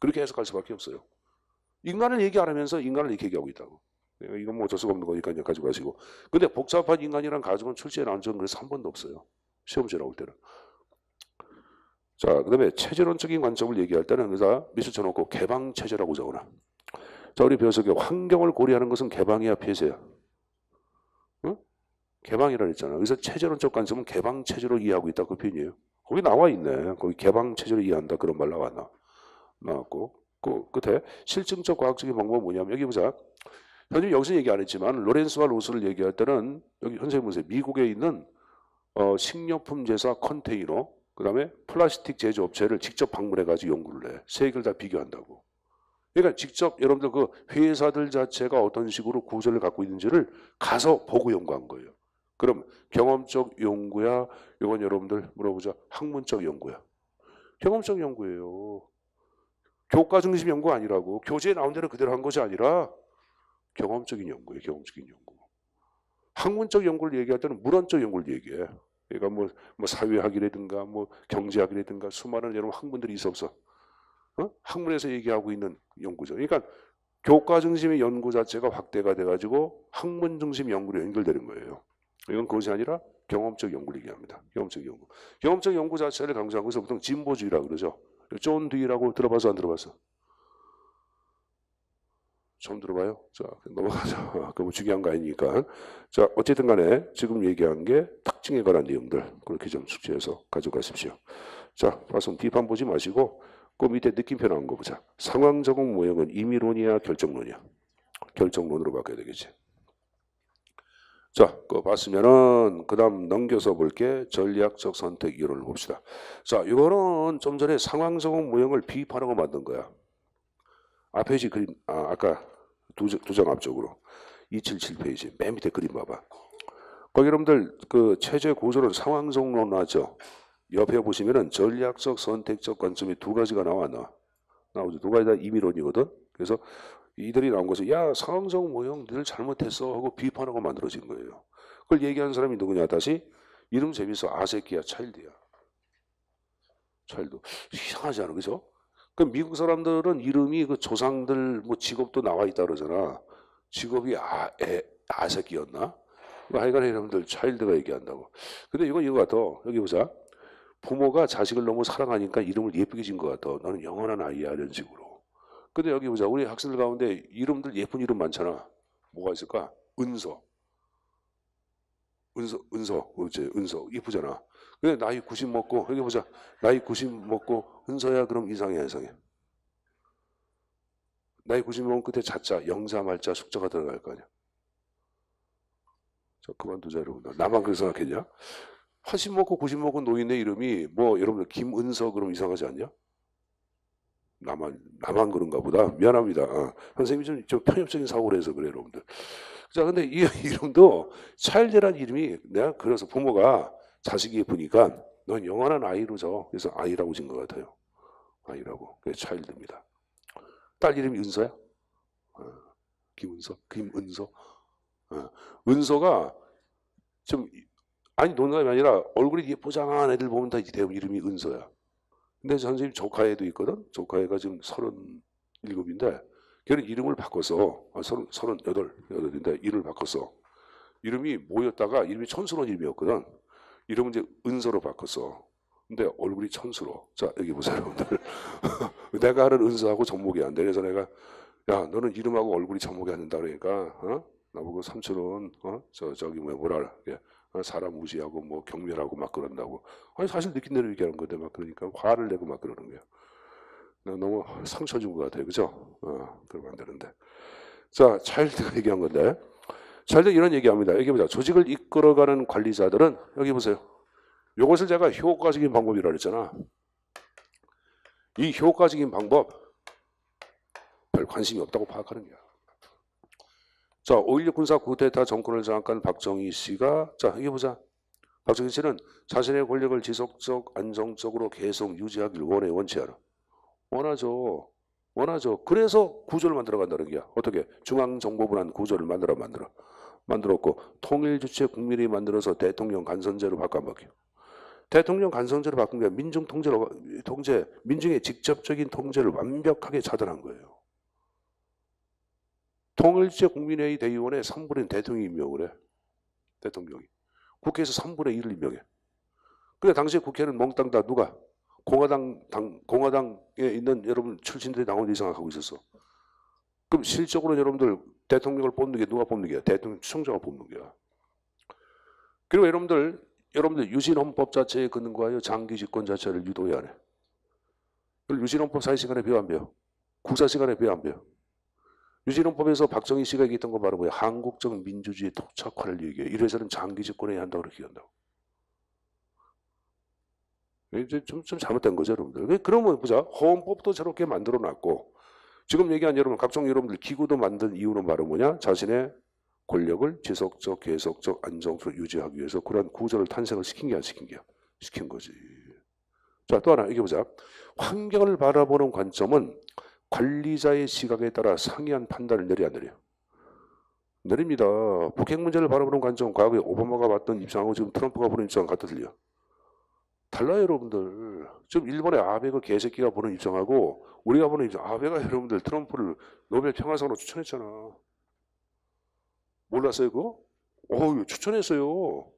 그렇게 해석할 수밖에 없어요. 인간을 얘기 안 하면서 인간을 이렇게 얘기하고 있다고. 그러니까 이건 뭐 어쩔 수가 없는 거니까요. 가지고 가시고. 근데 복잡한 인간이란 가족은 출제에 나온 적은 그래서 한 번도 없어요. 시험제 나올 때는. 자, 그 다음에 체제론적인 관점을 얘기할 때는 그래서 미술 쳐놓고 개방체제라고 적어놔. 자, 우리 배석을 환경을 고려하는 것은 개방이야, 폐쇄야? 응? 개방이라 했잖아. 그래서 체제론적 관점은 개방체제로 이해하고 있다. 그 표현이에요. 거기 나와 있네. 거기 개방체제로 이해한다. 그런 말 나왔나. 나왔고. 그 끝에 실증적 과학적인 방법은 뭐냐면, 여기 보자. 현재 여기서 얘기 안 했지만 로렌스와 로스를 얘기할 때는 여기 현재 보세요. 미국에 있는 어, 식료품 제사 컨테이너 그다음에 플라스틱 제조업체를 직접 방문해가지고 연구를 해. 세 개를 다 비교한다고. 그러니까 직접 여러분들 그 회사들 자체가 어떤 식으로 구조를 갖고 있는지를 가서 보고 연구한 거예요. 그럼 경험적 연구야? 이건 여러분들 물어보자. 학문적 연구야. 경험적 연구예요. 교과 중심 연구 아니라고. 교재에 나온 대로 그대로 한 것이 아니라 경험적인 연구예요. 경험적인 연구. 학문적 연구를 얘기할 때는 물원적 연구를 얘기해. 그러니까 뭐, 뭐 사회학이라든가 뭐 경제학이라든가 수많은 여러 학문들이 있어서 어? 학문에서 얘기하고 있는 연구죠. 그러니까 교과 중심의 연구 자체가 확대가 돼가지고 학문 중심 연구로 연결되는 거예요. 이건 그것이 아니라 경험적 연구를 얘기합니다. 경험적 연구. 경험적 연구 자체를 강조하고 있어 보통 진보주의라 고 그러죠. 존 뒤라고 들어봐서 안 들어봤어? 처음 들어봐요? 자, 넘어가자. 그뭐 중요한 거 아니니까. 자, 어쨌든 간에 지금 얘기한 게 특징에 관한 내용들. 그렇게 좀 숙제해서 가져가십시오. 자, 봐서 뭐 뒷판 보지 마시고, 그 밑에 느낌표 나온 거 보자. 상황 적응 모형은 임의론이야, 결정론이야? 결정론으로 바뀌어야 되겠지. 자, 그거 봤으면은 그 다음 넘겨서 볼게 전략적 선택 이론을 봅시다. 자, 이거는 좀 전에 상황 적응 모형을 비판하고 만든 거야. 앞페이지 그림, 아, 아까 두, 두장 앞쪽으로. 277페이지. 맨 밑에 그림 봐봐. 거기 여러분들, 그, 체제 고조는 상황성론화죠. 옆에 보시면은 전략적, 선택적 관점이 두 가지가 나와, 나. 나오죠. 두 가지 다이의론이거든 그래서 이들이 나온 것은, 야, 상황적 모형 늘 잘못했어. 하고 비판하고 만들어진 거예요. 그걸 얘기한 사람이 누구냐. 다시, 이름 재밌어. 아세키야, 차일드야. 차일드. 이상하지 않아, 그죠? 그 미국 사람들은 이름이 그 조상들 뭐 직업도 나와 있다 그러잖아. 직업이 아, 애, 아새끼였나? 뭐 하여간에 여들 차일드가 얘기한다고. 근데 이건 이거 같아. 여기 보자. 부모가 자식을 너무 사랑하니까 이름을 예쁘게 지은 것 같아. 너는 영원한 아이야. 이런 식으로. 근데 여기 보자. 우리 학생들 가운데 이름들 예쁜 이름 많잖아. 뭐가 있을까? 은서. 은서, 은서, 은서. 이쁘잖아. 그래, 예, 나이 90 먹고, 여기 보자. 나이 90 먹고, 은서야, 그럼 이상해, 이상해. 나이 90 먹으면 끝에 자자, 영자, 말자, 숙자가 들어갈 거 아니야. 저 그만두자, 여러분. 들 나만 그렇게 생각했냐? 80 먹고 90 먹은 노인의 이름이 뭐, 여러분들, 김은서 그럼 이상하지 않냐? 나만, 나만 그런가 보다. 미안합니다. 아, 선생님이 좀, 좀 편협적인 사고를 해서 그래, 여러분들. 자, 근데 이 이름도 찰제란 이름이 내가 그래서 부모가 자식이 보니까 넌 영원한 아이로 져. 그래서 아이라고 지은 것 같아요. 아이라고. 그래서 차일드입니다. 딸 이름이 은서야? 어, 김은서? 김은서? 어, 은서가 좀, 아니, 농담이 아니라 얼굴이 예쁘장한 애들 보면 다 대부분 이름이 은서야. 근데 선생님 조카애도 있거든? 조카애가 지금 서른 일곱인데, 걔는 이름을 바꿔서, 아, 서른, 서른 여덟, 여덟인데, 이름을 바꿔서. 이름이 뭐였다가 이름이 천순원 이름이었거든. 이러면 이제 은서로 바꿔서 근데 얼굴이 천수로. 자, 여기 보세요, 여러분들. 내가 하는 은서하고 접목이 안 돼. 그래서 내가, 야, 너는 이름하고 얼굴이 접목이 안 된다. 그러니까, 어? 나보고 삼촌은, 어? 저, 저기, 뭐야, 뭐라, 예. 사람 무시하고 뭐 경멸하고 막 그런다고. 아니, 사실 느낀 대로 얘기하는 건데, 막 그러니까 화를 내고 막 그러는 거야. 너무 상처 준 것 같아요. 그죠? 어, 그러면 안 되는데. 자, 차일드가 얘기한 건데. 잘들 이런 얘기합니다. 여기 보자. 조직을 이끌어가는 관리자들은 여기 보세요. 이것을 제가 효과적인 방법이라고 했잖아. 이 효과적인 방법 별 관심이 없다고 파악하는 거야. 자, 5.16 군사 구테타 정권을 장악한 박정희 씨가 자, 여기 보자. 박정희 씨는 자신의 권력을 지속적 안정적으로 계속 유지하길 원해 원치 않아. 원하죠. 원하죠. 그래서 구조를 만들어 간다는 거야. 어떻게? 중앙정보부란 구조를 만들어 만들어. 만들었고 통일주체 국민이 만들어서 대통령 간선제로 바꿔먹여. 대통령 간선제로 바꾼 게 민중 통제로 통제 민중의 직접적인 통제를 완벽하게 차단한 거예요. 통일주체 국민회의 대의원의 3분의 대통령이 임명을 해. 대통령이. 국회에서 3분의 1을 임명해. 근데 당시에 국회는 몽땅 다 누가 공화당 당 공화당에 있는 여러분 출신들이 나온 이상하고 있었어. 그럼 실적으로 여러분들 대통령을 뽑는 게 누가 뽑는 게야? 대통령 추청자가 뽑는 거야. 그리고 여러분들, 여러분들 유신헌법 자체에 근는 거예요. 장기 집권 자체를 유도해야 해. 유신헌법 사회 시간에 배워 안 배워? 국사 시간에 배워 안 배워? 유진헌법에서 박정희 씨가 얘기했던 거 바로 뭐야? 한국적 민주주의 독착화를 얘기해. 요 이래서는 장기 집권해야 한다고 그렇게 얘기 한다고. 이제 좀, 좀 잘못된 거죠, 여러분들. 그러면 보자. 헌법도 저렇게 만들어 놨고, 지금 얘기한 여러분, 각종 여러분들 기구도 만든 이유는 바로 뭐냐? 자신의 권력을 지속적, 계속적, 안정적으로 유지하기 위해서 그러한 구조를 탄생을 시킨 게 안 시킨 게야? 시킨 거지. 자, 또 하나 얘기해보자. 환경을 바라보는 관점은 관리자의 시각에 따라 상이한 판단을 내려야 내려. 내립니다. 북핵 문제를 바라보는 관점, 과거에 오바마가 봤던 입장하고 지금 트럼프가 보는 입장 같다 들려. 달라요, 여러분들. 지금 일본의 아베가 개새끼가 보는 입장하고 우리가 보는 입장. 아베가 여러분들 트럼프를 노벨 평화상으로 추천했잖아. 몰랐어요, 그거? 어우, 추천했어요.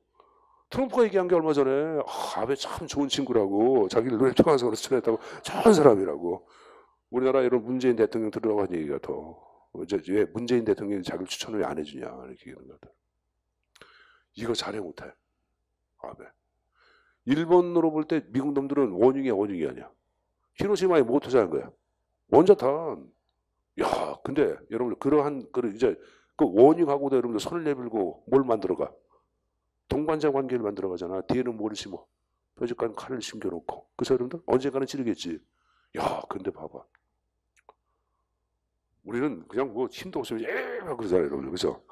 트럼프가 얘기한 게 얼마 전에 아, 아베 참 좋은 친구라고 자기를 노벨 평화상으로 추천했다고 좋은 사람이라고 우리나라 이런 문재인 대통령 들으라고 한 얘기가 더 이제 왜 문재인 대통령이 자기를 추천을 왜 안 해주냐 이렇게 얘기하는 거다. 이거 잘해 못해 아베. 일본으로 볼 때 미국 놈들은 원흉이야 원흉이 아니야. 히로시마에 모토사한 거야. 원자탄. 야, 근데 여러분 그러한 그 이제 그 원흉하고도 여러분들 손을 내밀고 뭘 만들어가? 동반자 관계를 만들어가잖아. 뒤에는 뭘 심어? 표지간 칼을 심겨놓고 그 사람들 언젠가는 찌르겠지. 야, 근데 봐봐. 우리는 그냥 뭐 힘도 없으면 에이 예! 그러잖아요, 여러분. 그래서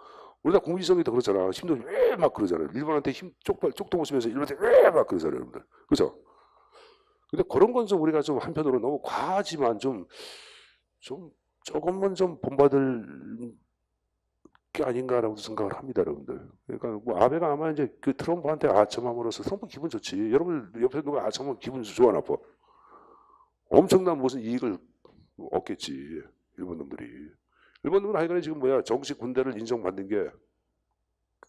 우리 다 공지성이다 그렇잖아 힘도 왜막 그러잖아요. 일본한테 힘 쪽발 쪽도 못쓰면서 일본한테 왜 막 그러잖아요, 여러분들. 그죠? 근데 그런 건 좀 우리가 좀 한편으로 너무 과하지만 좀좀 좀조금만좀 본받을 게 아닌가라고 생각을 합니다, 여러분들. 그러니까 뭐 아베가 아마 이제 그 트럼프한테 아첨함으로써 트럼프 기분 좋지. 여러분 옆에 누가 아첨하면 기분 좋아 나빠. 엄청난 무슨 이익을 얻겠지 일본 놈들이. 일본은 하여간에 지금 뭐야 정식 군대를 인정받는 게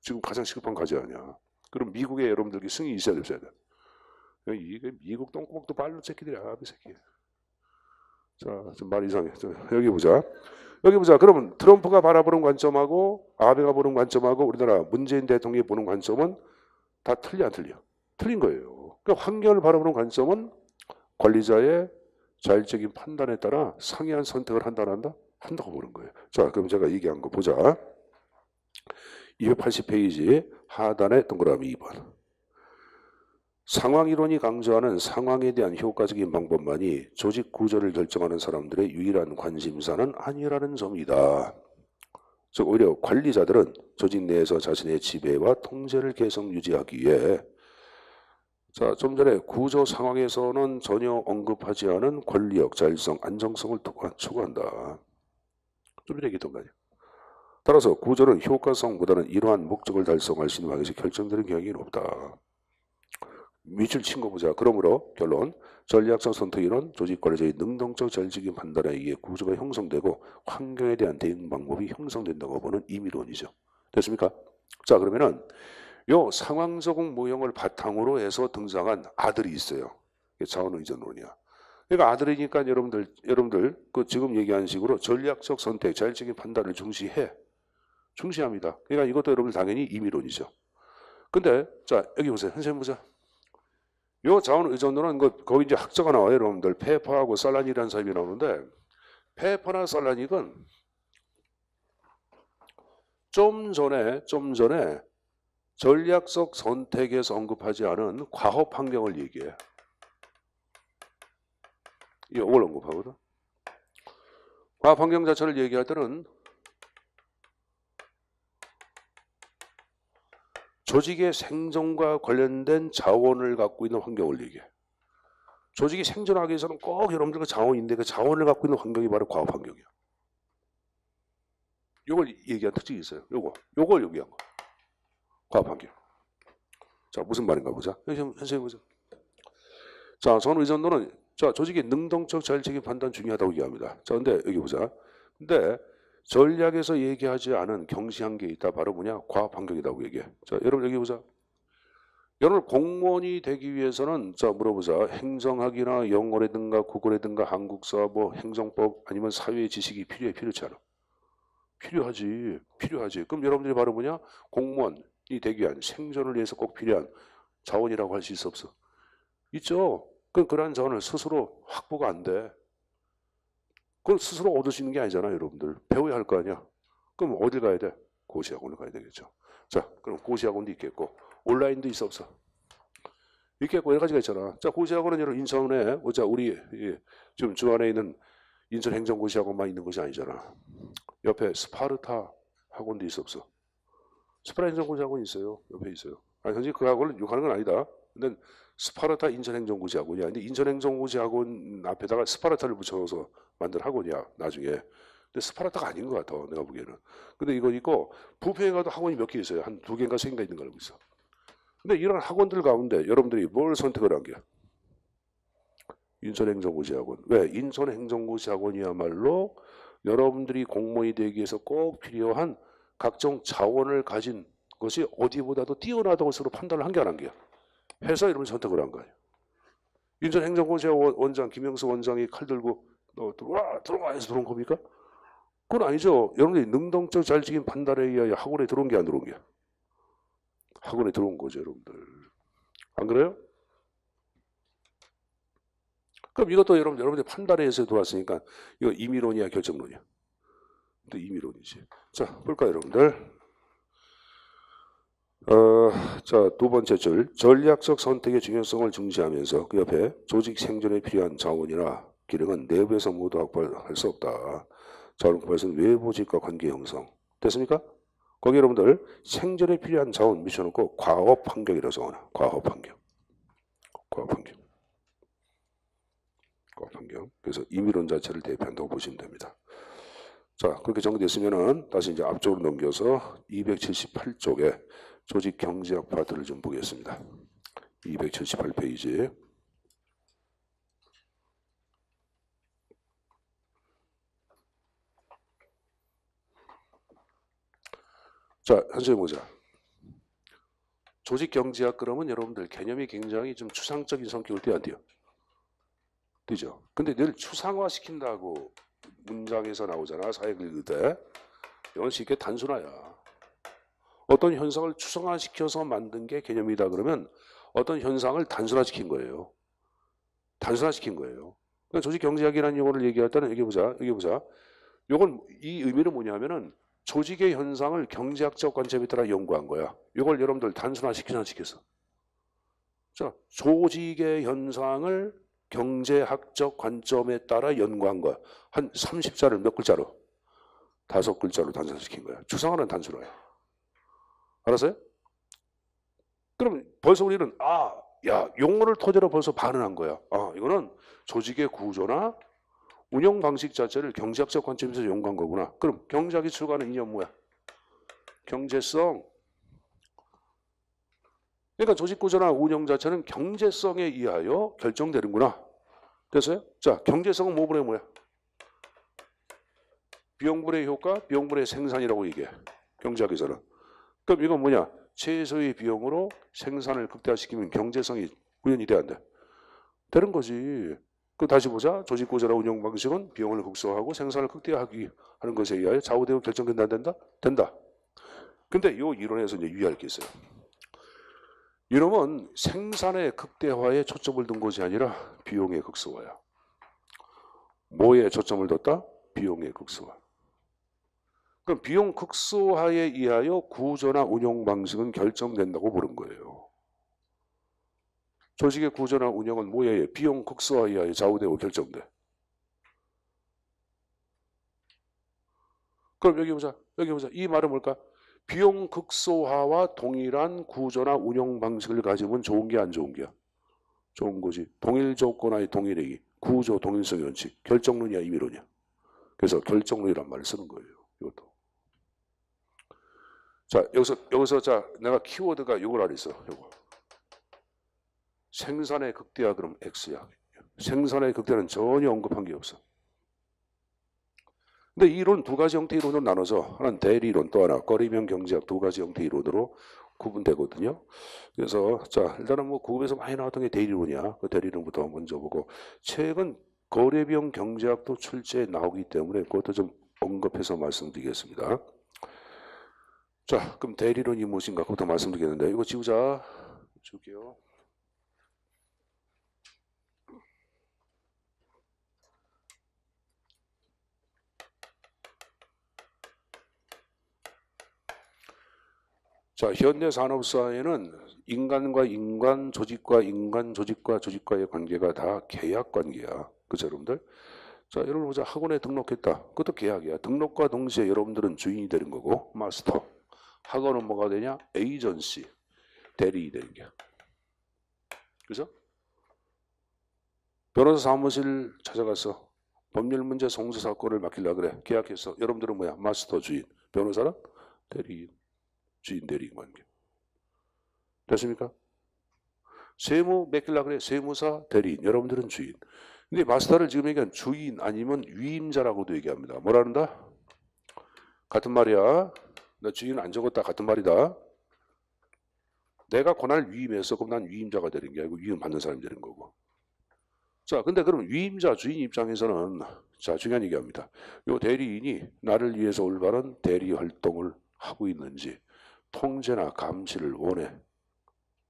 지금 가장 시급한 과제 아니야. 그럼 미국의 여러분들이 승이 인 있어야 돼, 없어야 돼. 이게 미국 똥꼬박도 발로 새끼들이야, 이 새끼. 자, 좀 말 이상해. 좀 여기 보자. 여기 보자. 그러면 트럼프가 바라보는 관점하고 아베가 보는 관점하고 우리나라 문재인 대통령이 보는 관점은 다 틀려 안 틀려? 틀린 거예요. 그러니까 환경을 바라보는 관점은 관리자의 자율적인 판단에 따라 상이한 선택을 한다한다 한다고 보는 거예요. 자, 그럼 제가 얘기한 거 보자. 280페이지 하단에 동그라미 2번. 상황이론이 강조하는 상황에 대한 효과적인 방법만이 조직 구조를 결정하는 사람들의 유일한 관심사는 아니라는 점이다. 즉 오히려 관리자들은 조직 내에서 자신의 지배와 통제를 계속 유지하기 위해 자, 좀 전에 구조 상황에서는 전혀 언급하지 않은 권리역, 자율성, 안정성을 추구한다. 뚜드려기도까요 따라서 구조는 효과성보다는 이러한 목적을 달성할 수 있는 방에서 결정되는 경향이 높다. 밑줄 친거 보자. 그러므로 결론, 전략적 선택이론, 조직관리자의 능동적 전적인 판단에 의해 구조가 형성되고 환경에 대한 대응 방법이 형성된다고 보는 임의론이죠. 됐습니까? 자 그러면은 요 상황적 모형을 바탕으로 해서 등장한 아들이 있어요. 자원의존론이야. 그러니까 아들이니까 여러분들, 여러분들, 그 지금 얘기한 식으로 전략적 선택, 자율적인 판단을 중시해. 중시합니다. 그러니까 이것도 여러분 들 당연히 임의론이죠. 근데, 자, 여기 보세요. 선생님 보세요. 이 자원 의존도는 그, 거기 이제 학자가 나와요. 여러분들. 페퍼하고 살라니라는 사람이 나오는데, 페퍼나 살라닉은 좀 전에, 좀 전에 전략적 선택에서 언급하지 않은 과업 환경을 얘기해요. 이걸 언급하거든. 과학 환경 자체를 얘기할 때는 조직의 생존과 관련된 자원을 갖고 있는 환경을 얘기해. 조직이 생존하기 위해서는 꼭여러분들그자원인데그 자원을 갖고 있는 환경이 바로 과학 환경이야. 이걸 얘기한 특징이 있어요. 요거. 요걸 얘기한 거. 과학 환경. 자, 무슨 말인가 보자. 선생님 보자. 자, 저는 의존도는 자, 조직의 능동적 자율적인 판단 중요하다고 얘기합니다. 자, 근데 여기 보자. 근데 전략에서 얘기하지 않은 경시한 게 있다. 바로 뭐냐? 과 반격이라고 얘기해. 자, 여러분 여기 보자. 여러분 공무원이 되기 위해서는 자 물어보자 행정학이나 영어라든가 국어라든가 한국사 뭐 행정법 아니면 사회 지식이 필요해 필요치 않아 필요하지 필요하지 그럼 여러분들이 바로 뭐냐 공무원이 되기 위한 생존을 위해서 꼭 필요한 자원이라고 할 수 있어 없어 있죠 그, 그한 자원을 스스로 확보가 안 돼. 그걸 스스로 얻을 수 있는 게아니잖아 여러분들. 배워야 할 거 아니야. 그럼 어딜 가야 돼? 고시학원을 가야 되겠죠. 자, 그럼 고시학원도 있겠고, 온라인도 있어 없어? 있겠고, 여러 가지가 있잖아. 자, 고시학원은 여러분 인천에, 뭐, 자, 우리, 지금 주안에 있는 인천 행정고시학원만 있는 것이 아니잖아. 옆에 스파르타 학원도 있어 없어? 스파르타 행정고시학원 있어요. 옆에 있어요. 아니, 현실그 학원을 욕하는 건 아니다. 근데 스파르타 인천행정고지학원이야. 근데 인천행정고지학원 앞에다가 스파르타를 붙여서 만든 학원이야, 나중에. 근데 스파르타가 아닌 것 같아, 내가 보기에는. 근데 이거 있고, 부평에 가도 학원이 몇 개 있어요. 한 두 개인가 세 개인가 있는 걸 알고 있어. 근데 이런 학원들 가운데 여러분들이 뭘 선택을 한 게? 인천행정고지학원. 왜? 인천행정고지학원이야말로 여러분들이 공무원이 되기 위해서 꼭 필요한 각종 자원을 가진 것이 어디보다도 뛰어나다고 서로 판단을 한게아한 게야. 회사 이름을 선택을 한 거예요. 인천행정고시 원장 김영수 원장이 칼 들고 너 들어와 들어와 해서 들어온 겁니까? 그건 아니죠. 여러분들이 능동적 잘직인 판단에 의하여 학원에 들어온 게 안 들어온 게 학원에 들어온 거죠 여러분들. 안 그래요? 그럼 이것도 여러분, 여러분들 판단에 의해서 들어왔으니까 이거 임의론이야 결정론이야. 임의론이지. 자 볼까요 여러분들. 어, 자, 두 번째 줄. 전략적 선택의 중요성을 중시하면서 그 옆에 조직 생존에 필요한 자원이나 기능은 내부에서 모두 확보할 수 없다. 자원 개발에서는 외부직과 관계 형성. 됐습니까? 거기 여러분들 생존에 필요한 자원 미쳐놓고 과업 환경이라서 하나. 과업 환경. 과업 환경. 과업 환경. 그래서 임의론 자체를 대표한다고 보시면 됩니다. 자, 그렇게 정리됐으면은 다시 이제 앞쪽으로 넘겨서 278쪽에 조직 경제학 파트를 좀 보겠습니다. 278페이지. 자, 현재 보자. 조직 경제학 그러면 여러분들 개념이 굉장히 좀 추상적인 성격을 띠야 띠요. 띠죠. 근데 늘 추상화시킨다고 문장에서 나오잖아. 사회 글때. 이건 쉽게 단순화야. 어떤 현상을 추상화시켜서 만든 게 개념이다 그러면 어떤 현상을 단순화시킨 거예요. 단순화시킨 거예요. 그러니까 조직 경제학이라는 용어를 얘기할 때는 여기 보자, 여기 보자. 요건 이 의미는 뭐냐면은 조직의 현상을 경제학적 관점에 따라 연구한 거야. 요걸 여러분들 단순화시키나 시켰어. 자, 조직의 현상을 경제학적 관점에 따라 연구한 거야. 한 30자를 몇 글자로? 다섯 글자로 단순화시킨 거야. 추상화는 단순화야. 알았어요? 그럼 벌써 우리는 아, 야, 용어를 토대로 벌써 반응한 거야. 아, 이거는 조직의 구조나 운영 방식 자체를 경제학적 관점에서 연구한 거구나. 그럼 경제학이 추구하는 이념 뭐야? 경제성. 그러니까 조직 구조나 운영 자체는 경제성에 의하여 결정되는구나. 됐어요? 자, 경제성은 뭐 분의 뭐야? 비용분의 효과, 비용분의 생산이라고 얘기해. 경제학에서는. 그럼 이건 뭐냐? 최소의 비용으로 생산을 극대화시키면 경제성이 우연히 돼야 안 돼? 되는 거지. 그 다시 보자. 조직구조나 운영 방식은 비용을 극소화하고 생산을 극대화하기 하는 것에 의하여 좌우대우 결정된다 안 된다? 된다. 근데 이 이론에서 이제 유의할 게 있어요. 이놈은 생산의 극대화에 초점을 둔 것이 아니라 비용의 극소화야. 뭐에 초점을 뒀다? 비용의 극소화. 그럼 비용 극소화에 의하여 구조나 운영 방식은 결정된다고 보는 거예요. 조직의 구조나 운영은 뭐예요 비용 극소화에 의하여 좌우되고 결정돼. 그럼 여기 보자. 여기 보자. 이 말은 뭘까? 비용 극소화와 동일한 구조나 운영 방식을 가지면 좋은 게 안 좋은 게야? 좋은 거지. 동일 조건하의 동일행위, 구조 동일성 원칙, 결정론이야, 임의론이야. 그래서 결정론이란 말을 쓰는 거예요. 이것도. 자, 여기서, 여기서 자, 내가 키워드가 요걸 알았어. 요거. 생산의 극대화 그럼 X야. 생산의 극대화는 전혀 언급한 게 없어. 근데 이론 두 가지 형태 이론으로 나눠서 하나는 대리론 또 하나 거리면 경제학 두 가지 형태 이론으로 구분되거든요. 그래서 자 일단은 뭐 구급에서 많이 나왔던 게 대리론이야. 그 대리론부터 먼저 보고 최근 거래비 경제학도 출제에 나오기 때문에 그것도 좀 언급해서 말씀드리겠습니다. 자, 그럼 대리론이 무엇인가? 그것도 말씀드리겠는데, 이거 지우자. 지울게요. 자, 현대 산업사회는 인간과 인간, 조직과 인간, 조직과 조직과의 관계가 다 계약 관계야. 그죠, 여러분들? 자, 여러분 보자. 학원에 등록했다. 그것도 계약이야. 등록과 동시에 여러분들은 주인이 되는 거고, 마스터. 학원은 뭐가 되냐? 에이전시, 대리이 되는 게. 그래서 변호사 사무실 찾아가서 법률 문제 송소 사건을 맡길라 그래. 계약해서 여러분들은 뭐야? 마스터 주인, 변호사랑 대리인, 주인 대리인 관계. 뭐 됐습니까? 세무 맡길라 그래. 세무사 대리인, 여러분들은 주인. 근데 마스터를 지금 얘기한 주인 아니면 위임자라고도 얘기합니다. 뭐라 한다? 같은 말이야. 너 주인 은안 적었다 같은 말이다. 내가 권한을 위임해서 그럼 난 위임자가 되는 게 아니고 위임받는 사람이 되는 거고. 자, 근데 그럼 위임자 주인 입장에서는 자 중요한 얘기합니다. 요 대리인이 나를 위해서 올바른 대리 활동을 하고 있는지 통제나 감시를 원해.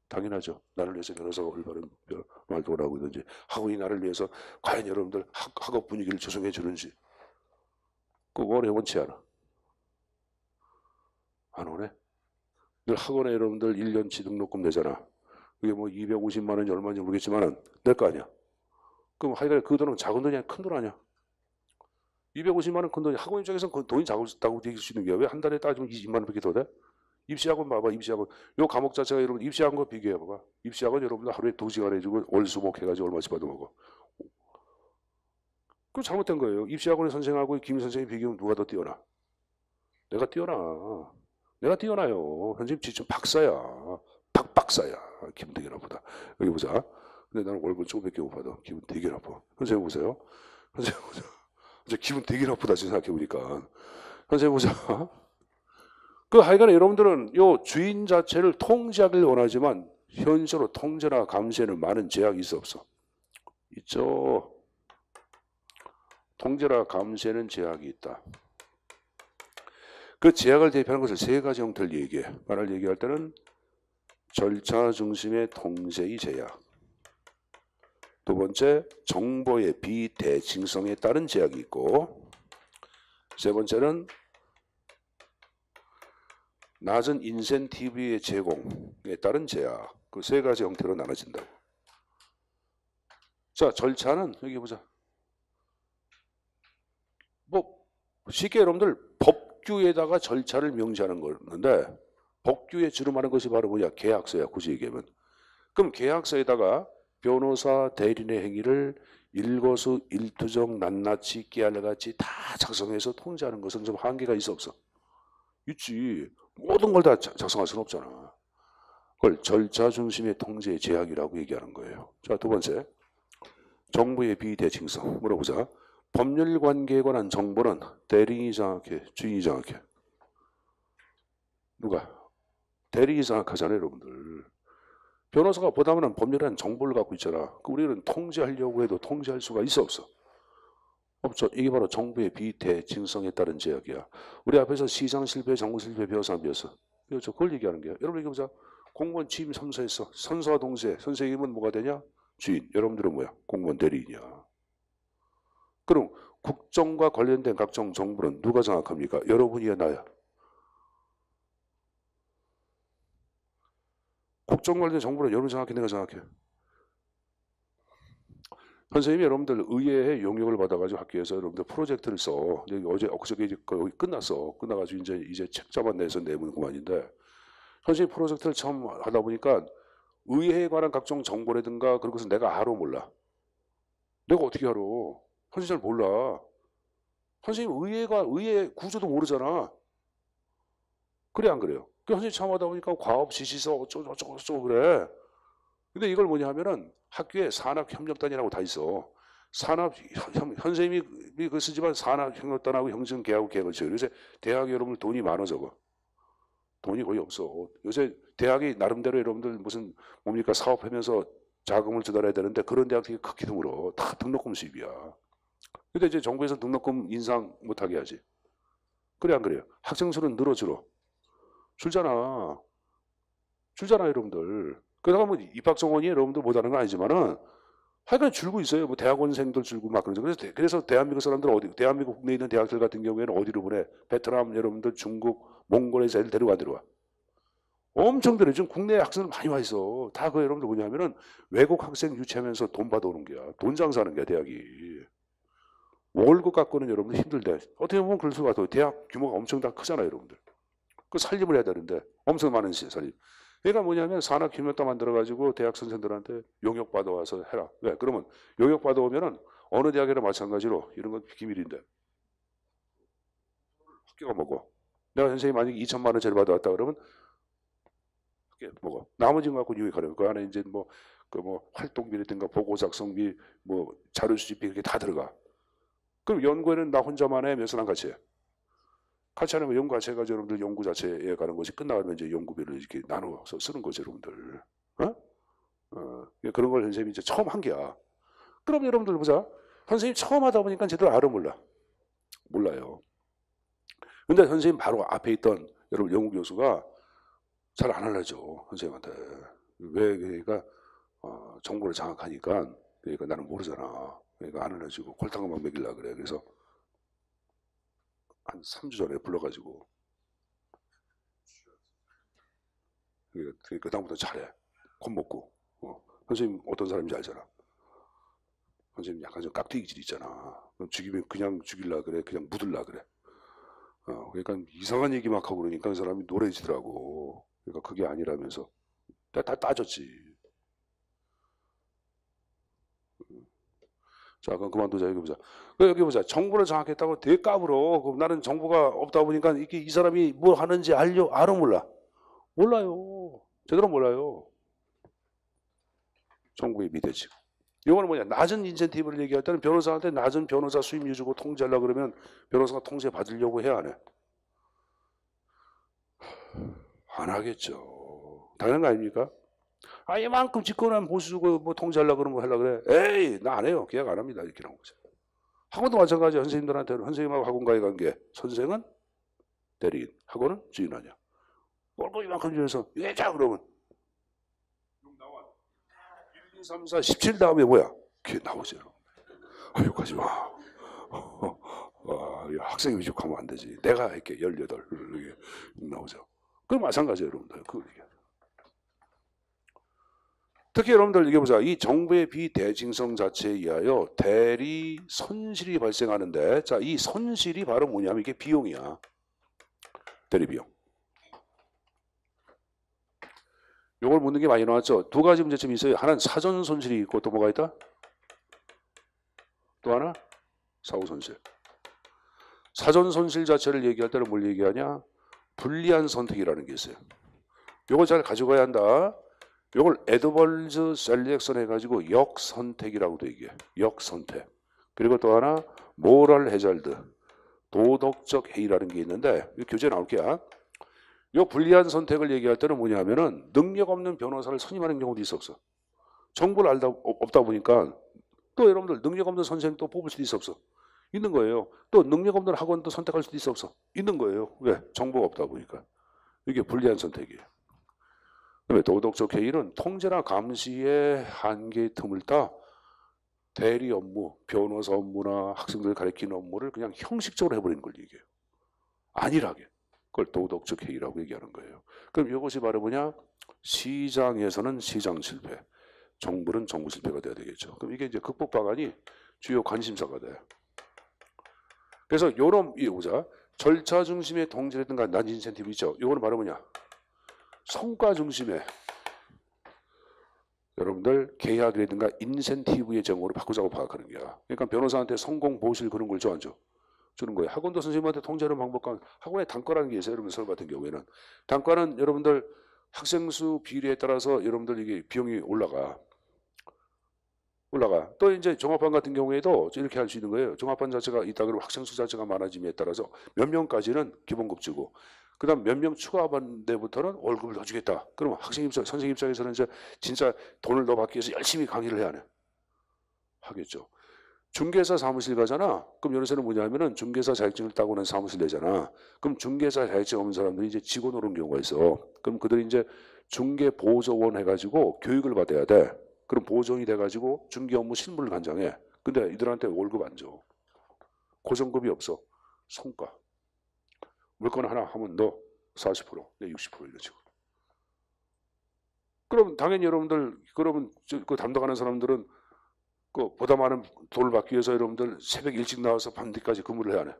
당연하죠. 나를 위해서 변호사가 올바른 활동을 하고 있는지 하고 이 나를 위해서 과연 여러분들 학, 업 분위기를 조성해 주는지 그 원해 원치 않아. 안 오네. 늘 학원에 여러분들 1년치 등록금 내잖아. 그게 뭐 250만 원이 얼마인지 모르겠지만은 낼거 아니야. 그럼 하여간 그 돈은 작은 돈이 아니야큰돈 아니야. 250만 원 큰 돈이 학원 입장에서는 그 돈이 작다고 얘기할 수 있는 게야왜 한 달에 따지면 20만 원밖에 더 돼? 입시학원 봐봐 입시학원 요 과목 자체가 여러분 입시학원과 비교해 봐봐 입시학원 여러분들 하루에 2 시간 해주고 월수목 해가지고 얼마씩 받아먹어 그 잘못된 거예요 입시학원의 선생하고 김 선생이 비교하면 누가 더 뛰어나 내가 뛰어나 내가 뛰어나요. 현지님 지금 박사야. 박박사야. 기분 되게 나다 여기 보자. 근데 나는 월급 조금밖에 못 받아. 기분 되게 나빠. 현재 보세요. 현재 보자. 이제 기분 되게 나쁘다. 지금 생각해보니까. 현재 보자. 그 하여간에 여러분들은 요 주인 자체를 통제하길 원하지만 현실로 통제나 감시에는 많은 제약이 있어 없어? 있죠. 통제나 감시에는 제약이 있다. 그 제약을 대표하는 것을 세 가지 형태를 얘기해. 말을 얘기할 때는 절차 중심의 통제의 제약. 두 번째, 정보의 비대칭성에 따른 제약이 있고, 세 번째는 낮은 인센티브의 제공에 따른 제약. 그 세 가지 형태로 나눠진다고. 자, 절차는 여기 보자. 뭐 쉽게 여러분들 법 법규에다가 절차를 명시하는 거였는데 법규에 주름하는 것이 바로 뭐냐 계약서야 굳이 얘기하면 그럼 계약서에다가 변호사 대리인의 행위를 일거수 일투정 낱낱이 깨알같이 다 작성해서 통제하는 것은 좀 한계가 있어 없어 있지 모든 걸 다 작성할 수는 없잖아 그걸 절차 중심의 통제의 제약이라고 얘기하는 거예요 자 두 번째 정부의 비대칭성 물어보자 법률 관계에 관한 정보는 대리인이 장악해, 주인이 장악해. 누가? 대리인이 장악하잖아요, 여러분들. 변호사가 보다 보면 법률에 정보를 갖고 있잖아. 우리는 통제하려고 해도 통제할 수가 있어 없어? 없죠. 이게 바로 정부의 비대칭성에 따른 제약이야. 우리 앞에서 시장 실패, 정부 실패, 변호사 비어서 그렇죠. 그걸 얘기하는 거야 여러분 이거 보자 공무원 취임 선서에서 선서와 동시에 선생님은 뭐가 되냐? 주인. 여러분들은 뭐야? 공무원 대리인이야. 그럼 국정과 관련된 각종 정보는 누가 장악합니까? 여러분이야 나야? 국정 관련된 정보는 여러분 이 장악해 내가 장악해? 선생님이 여러분들 의회의 용역을 받아가지고 학교에서 여러분들 프로젝트를 써. 어제, 엊그저께 거의 끝났어. 끝나가지고 이제, 이제 책잡아 내서 내면 그만인데. 선생님 프로젝트를 처음 하다 보니까 의회에 관한 각종 정보라든가 그런 것은 내가 알아 몰라. 내가 어떻게 알아? 선생님 잘 몰라. 선생님 의회가 의회 구조도 모르잖아. 그래 안 그래요? 그 선생님 참하다 보니까 과업 지시서 어쩌고 저쩌고 그래. 근데 이걸 뭐냐 하면은 학교에 산학협력단이라고 다 있어. 산업 현생님이 그 쓰지만 산업혁명단하고 형성계하고 계획을 요 요새 대학 여러분들 돈이 많아 저거. 돈이 거의 없어. 요새 대학이 나름대로 여러분들 무슨 뭡니까 사업하면서 자금을 조달해야 되는데 그런 대학 되게 크게 드물어. 다 등록금 수입이야. 근데 그러니까 이제 정부에서 등록금 인상 못하게 하지. 그래, 안 그래요? 학생 수는 늘어주러. 줄잖아. 줄잖아, 여러분들. 그러다가 뭐 입학정원이 여러분들 못하는 건 아니지만은 하여간 줄고 있어요. 뭐 대학원생들 줄고 막 그러죠. 그래서, 그래서 대한민국 사람들 어디, 대한민국 국내에 있는 대학들 같은 경우에는 어디로 보내? 베트남 여러분들 중국, 몽골에서 애들 데려와, 데려와. 엄청 들어. 지금 국내 학생들 많이 와 있어. 다 그 여러분들 뭐냐면은 외국 학생 유치하면서 돈 받아오는 거야. 돈 장사하는 거야, 대학이. 월급 갖고는 여러분들 힘들대. 어떻게 보면 그럴 수가 없어요 대학 규모가 엄청 다 크잖아요, 여러분들. 그 살림을 해야 되는데 엄청 많은 시 살림. 얘가 뭐냐면 산학 규모다 만들어가지고 대학 선생들한테 용역 받아와서 해라. 왜? 네, 그러면 용역 받아오면은 어느 대학이나 마찬가지로 이런 건 기밀인데 학교가 먹어. 내가 선생님 만약에 2천만 원짜리 받아왔다 그러면 학교 먹어. 나머지 갖고 유익하려고. 그 안에 이제 뭐 그 뭐 활동비라든가 보고 작성비, 뭐 자료 수집비 이렇게 다 들어가. 그럼 연구에는 나 혼자만 해? 면서랑 같이 해? 같이 하는 거 연구 자체 가지고 여러분들 연구 자체에 가는 것이 끝나가면 이제 연구비를 이렇게 나눠서 쓰는 거죠, 여러분들. 어? 어, 그런 걸 선생님이 이제 처음 한 게야. 그럼 여러분들 보자. 선생님 처음 하다 보니까 제대로 알아 몰라. 몰라요. 근데 선생님 바로 앞에 있던 여러분 영국 교수가 잘 안 알려줘, 선생님한테. 왜, 그러니까, 어, 정보를 장악하니까, 그러니까 나는 모르잖아. 그러니까 안 알려지고 골탕을 막 먹이려 그래. 그래서 한 3주 전에 불러가지고 그러니까, 그 다음부터 잘해. 겁 먹고. 어. 선생님 어떤 사람인지 알잖아. 선생님 약간 좀 깍두기질 있잖아. 그럼 죽이면 그냥 죽일라 그래. 그냥 묻을라 그래. 어, 그러니까 이상한 얘기 막 하고 그러니까 그 사람이 노래지더라고. 그러니까 그게 아니라면서. 다, 다 따졌지. 자, 그럼 그만두자, 여기 보자. 여기 보자. 정보를 장악했다고 대값으로, 그럼 나는 정보가 없다 보니까 이게 이 사람이 뭘 하는지 알려, 알아 몰라? 몰라요. 제대로 몰라요. 정부의 미대지. 이거는 뭐냐? 낮은 인센티브를 얘기할 때는 변호사한테 낮은 변호사 수임료 주고 통제하려 고 그러면 변호사가 통제 받으려고 해야 안 해? 안 하겠죠. 당연한 거 아닙니까? 아, 이만큼 집권하면 보수고 뭐 통제하려고 그러면 뭐 하려 그래. 에이, 나 안 해요. 계약 안 합니다. 이렇게 나온 거죠. 학원도 마찬가지야. 선생님들한테는 선생님하고 학원가의간 게. 선생은 대리인, 학원은 주인 아니야. 뭘고 이만큼 주면서 예자 그러면 나와. 1, 2, 3, 4, 17 다음에 뭐야? 그게 나오죠. 아, 여기까지 와. 아, 학생이 위축하면 안 되지. 내가 할게. 18. 이게 나오죠. 그 마찬가지예요, 여러분들. 그걸 얘기하 특히 여러분들 얘기해 보자. 이 정부의 비대칭성 자체에 의하여 대리 손실이 발생하는데 자, 이 손실이 바로 뭐냐면 이게 비용이야. 대리 비용. 요걸 묻는 게 많이 나왔죠. 두 가지 문제점이 있어요. 하나는 사전 손실이 있고 또 뭐가 있다? 또 하나 사후 손실. 사전 손실 자체를 얘기할 때는 뭘 얘기하냐? 불리한 선택이라는 게 있어요. 요걸 잘 가져가야 한다. 이걸 에드벌즈 셀렉션 해가지고 역선택이라고도 얘기해. 역선택. 그리고 또 하나 모랄 해절드. 도덕적 해이라는 게 있는데 이 교재 나올게요. 이 불리한 선택을 얘기할 때는 뭐냐면은 능력 없는 변호사를 선임하는 경우도 있었어. 정보를 알다 없다 보니까 또 여러분들 능력 없는 선생 또 뽑을 수도 있어 없어. 있는 거예요. 또 능력 없는 학원도 선택할 수도 있어 없어. 있는 거예요. 왜? 정보가 없다 보니까. 이게 불리한 선택이에요. 그다음에 도덕적 해인은 통제나 감시의 한계의 틈을 따 대리 업무, 변호사 업무나 학생들 가르키는 업무를 그냥 형식적으로 해버리는 걸 얘기해요. 안일하게. 그걸 도덕적 회이라고 얘기하는 거예요. 그럼 이것이 바로 뭐냐? 시장에서는 시장 실패, 정부는 정부 실패가 돼야 되겠죠. 그럼 이게 이제 극복 방안이 주요 관심사가 돼요. 그래서 요런, 이 보자. 절차 중심의 통제라든가 난인센티브 있죠. 요거는 바로 뭐냐? 성과 중심의 여러분들 계약이라든가 인센티브의 정보로 바꾸자고 파악하는 거야. 그러니까 변호사한테 성공 보실 그런 걸좋아하 주는 거예요. 학원도 선생님한테 통제하는 방법과 학원에 단과라는 게 있어요. 여러분 서울 같은 경우에는 단과는 여러분들 학생 수 비례에 따라서 여러분들 이게 비용이 올라가. 올라가. 또 이제 종합반 같은 경우에도 이렇게 할 수 있는 거예요. 종합반 자체가 있다 그러면 학생 수 자체가 많아짐에 따라서 몇 명까지는 기본급 주고 그 다음 몇 명 추가하는 데부터는 월급을 더 주겠다. 그러면 학생 입장, 선생님 입장에서는 이제 진짜 돈을 더 받기 위해서 열심히 강의를 해야 해. 하겠죠. 중개사 사무실 가잖아. 그럼 요새는 뭐냐면은 중개사 자격증을 따고 난 사무실 내잖아. 그럼 중개사 자격증 없는 사람들이 이제 직원 오는 경우가 있어. 그럼 그들이 이제 중개 보조원 해가지고 교육을 받아야 돼. 그럼 보조원이 돼가지고 중개 업무 실무를 간장해. 근데 이들한테 월급 안 줘. 고정급이 없어. 성과. 물건 하나 하면 너 40%, 내 60% 이런 식으로. 그럼 당연히 여러분들, 그러면 그 담당하는 사람들은 그 보다 많은 돈을 받기 위해서 여러분들 새벽 일찍 나와서 밤늦게까지 근무를 해야 해.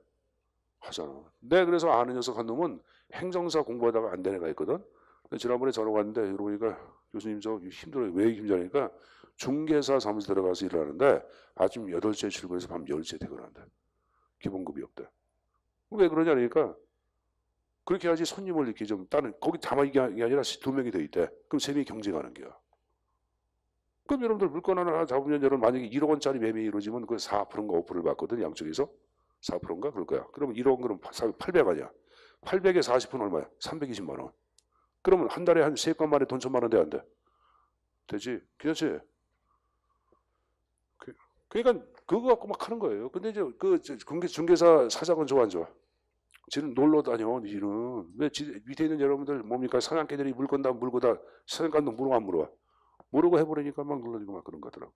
하잖아. 내 네, 그래서 아는 녀석 한 놈은 행정사 공부하다가 안 되는 애가 있거든. 지난번에 전화가 왔는데 이러보니까 교수님 저 힘들어요. 왜 힘드냐니까 중개사 사무실 들어가서 일하는데 아침 8시에 출근해서 밤 10시에 퇴근한다. 기본급이 없다. 왜 그러냐니까 그렇게 해야지 손님을 이렇게 좀 다른 거기 다만 이게 아니라 두 명이 돼 있대. 그럼 세 명이 경쟁하는 거야. 그럼 여러분들 물건 하나 잡으면 여러분 만약에 1억 원짜리 매매 이루어지면 그 4%인가 5%를 받거든 양쪽에서 4%인가 그럴 거야. 그러면 1억 그럼 800 아니야. 800에 40은 얼마야? 320만 원. 그러면 한 달에 한세건 만에 돈 천만 원돼안 돼? 되지? 그렇지? 그, 그러니까 그거 갖고 막 하는 거예요. 근데 이제 그 중개, 중개사 사장은 좋아 안 좋아? 쟤는 놀러 다녀, 지는. 왜 지, 밑에 있는 여러분들 뭡니까? 사냥개들이 물건다, 물고다, 사냥감도 물어, 안 물어? 모르고 해버리니까 막 놀라지고 막 그런 거더라고.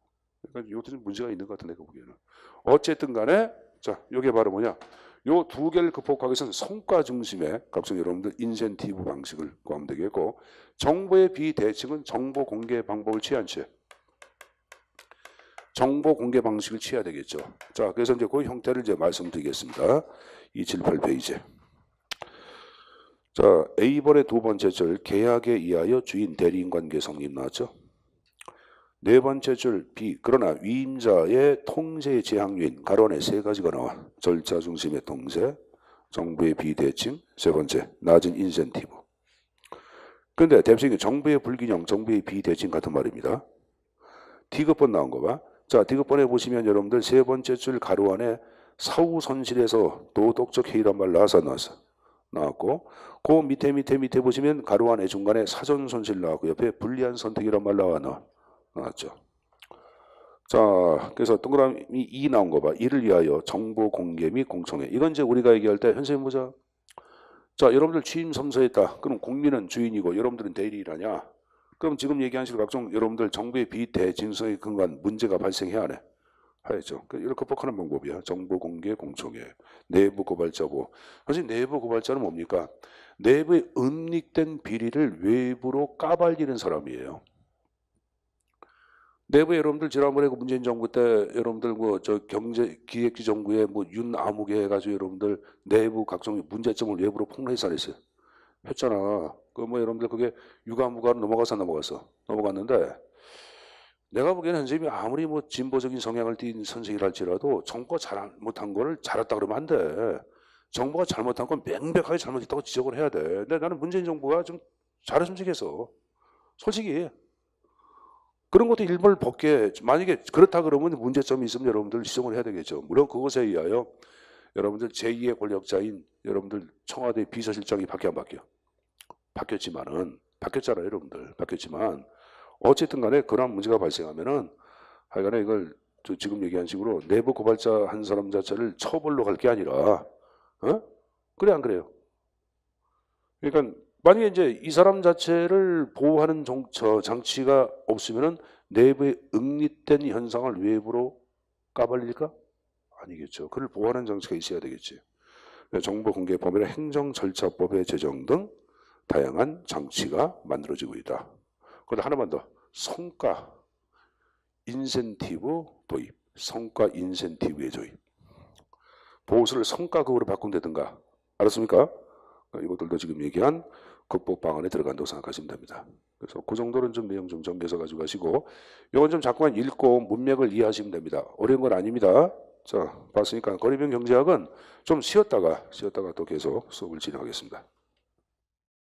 그러니까 요것은 문제가 있는 것 같아, 내가 보기에는. 어쨌든 간에, 자, 요게 바로 뭐냐. 요두 개를 극복하기 위해서는 성과 중심의 각종 여러분들 인센티브 방식을 구하면 되겠고, 정보의 비대칭은 정보 공개 방법을 취한 채, 정보 공개 방식을 취해야 되겠죠. 자, 그래서 이제 그 형태를 이제 말씀드리겠습니다. 278페이지. 자, 에이의두 번째 줄, 계약에 의하여 주인 대리인 관계 성립 나왔죠. 네 번째 줄 B 그러나 위임자의 통제 제재학인 가론에 세 가지가 나와 절차 중심의 통제 정부의 비대칭 세 번째 낮은 인센티브 근데 대표적인 정부의 불균형 정부의 비대칭 같은 말입니다 디귿번 나온 거봐 자 디귿번에 보시면 여러분들 세 번째 줄 가로 안에 사후손실에서 도덕적 해이란말 나와서 나왔어. 나왔고 그 밑에 밑에 밑에 보시면 가로 안에 중간에 사전손실 나왔고 옆에 불리한 선택이란 말 나와 나, 나왔죠. 자, 그래서 동그라미 2 나온 거 봐. 이를 위하여 정보 공개 및 공청회. 이건 이제 우리가 얘기할 때 현생님 보자. 자, 여러분들 취임 선서했다. 그럼 국민은 주인이고 여러분들은 대리인하냐? 그럼 지금 얘기하식으 각종 여러분들 정부의 비대진성에 근간 문제가 발생해야 하네. 하였죠. 그 이걸 극복하는 방법이야. 정보 공개, 공청회, 내부 고발자고. 사실 내부 고발자는 뭡니까? 내부에 은닉된 비리를 외부로 까발리는 사람이에요. 내부에 여러분들 지난번에 그 문재인 정부 때 여러분들 뭐 저 경제 기획기 정부에 뭐 윤아무개 해가지고 여러분들 내부 각종 문제점을 외부로 폭로해서했어요 했잖아. 그뭐 여러분들 그게 유가무가로 넘어가서 넘어갔어. 넘어갔는데 내가 보기에는 선생님이 아무리 뭐 진보적인 성향을 띈 선생이랄지라도 정부가 잘 못한 거를 잘했다 그러면 안 돼. 정부가 잘못한 건 명백하게 잘못했다고 지적을 해야 돼. 근데 나는 문재인 정부가 좀 잘했으면 좋겠어. 솔직히. 그런 것도 일을 벗게, 만약에 그렇다 그러면 문제점이 있으면 여러분들 지적을 해야 되겠죠. 물론 그것에 의하여 여러분들 제2의 권력자인 여러분들 청와대 비서실장이 바뀌어 안 바뀌어? 바뀌었지만은, 바뀌었잖아요, 여러분들. 바뀌었지만, 어쨌든 간에 그러한 문제가 발생하면은 하여간에 이걸 저 지금 얘기한 식으로 내부 고발자 한 사람 자체를 처벌로 갈 게 아니라 어? 그래 안 그래요? 그러니까 만약에 이제 이 사람 자체를 보호하는 정처 장치가 없으면은 내부에 응립된 현상을 외부로 까발릴까? 아니겠죠. 그를 보호하는 장치가 있어야 되겠지. 정보 공개 법이나 행정 절차법의 제정 등 다양한 장치가 만들어지고 있다. 그리고 하나만 더. 성과 인센티브 도입. 성과 인센티브의 도입. 보수를 성과급으로 바꾼다든가. 알았습니까? 이것들도 지금 얘기한 극복 방안에 들어간다고 생각하시면 됩니다. 그래서 그 정도는 좀 내용 좀 정리해서 가지고 가시고 이건 좀 자꾸만 읽고 문맥을 이해하시면 됩니다. 어려운 건 아닙니다. 자, 봤으니까 거리병 경제학은 좀 쉬었다가 쉬었다가 또 계속 수업을 진행하겠습니다.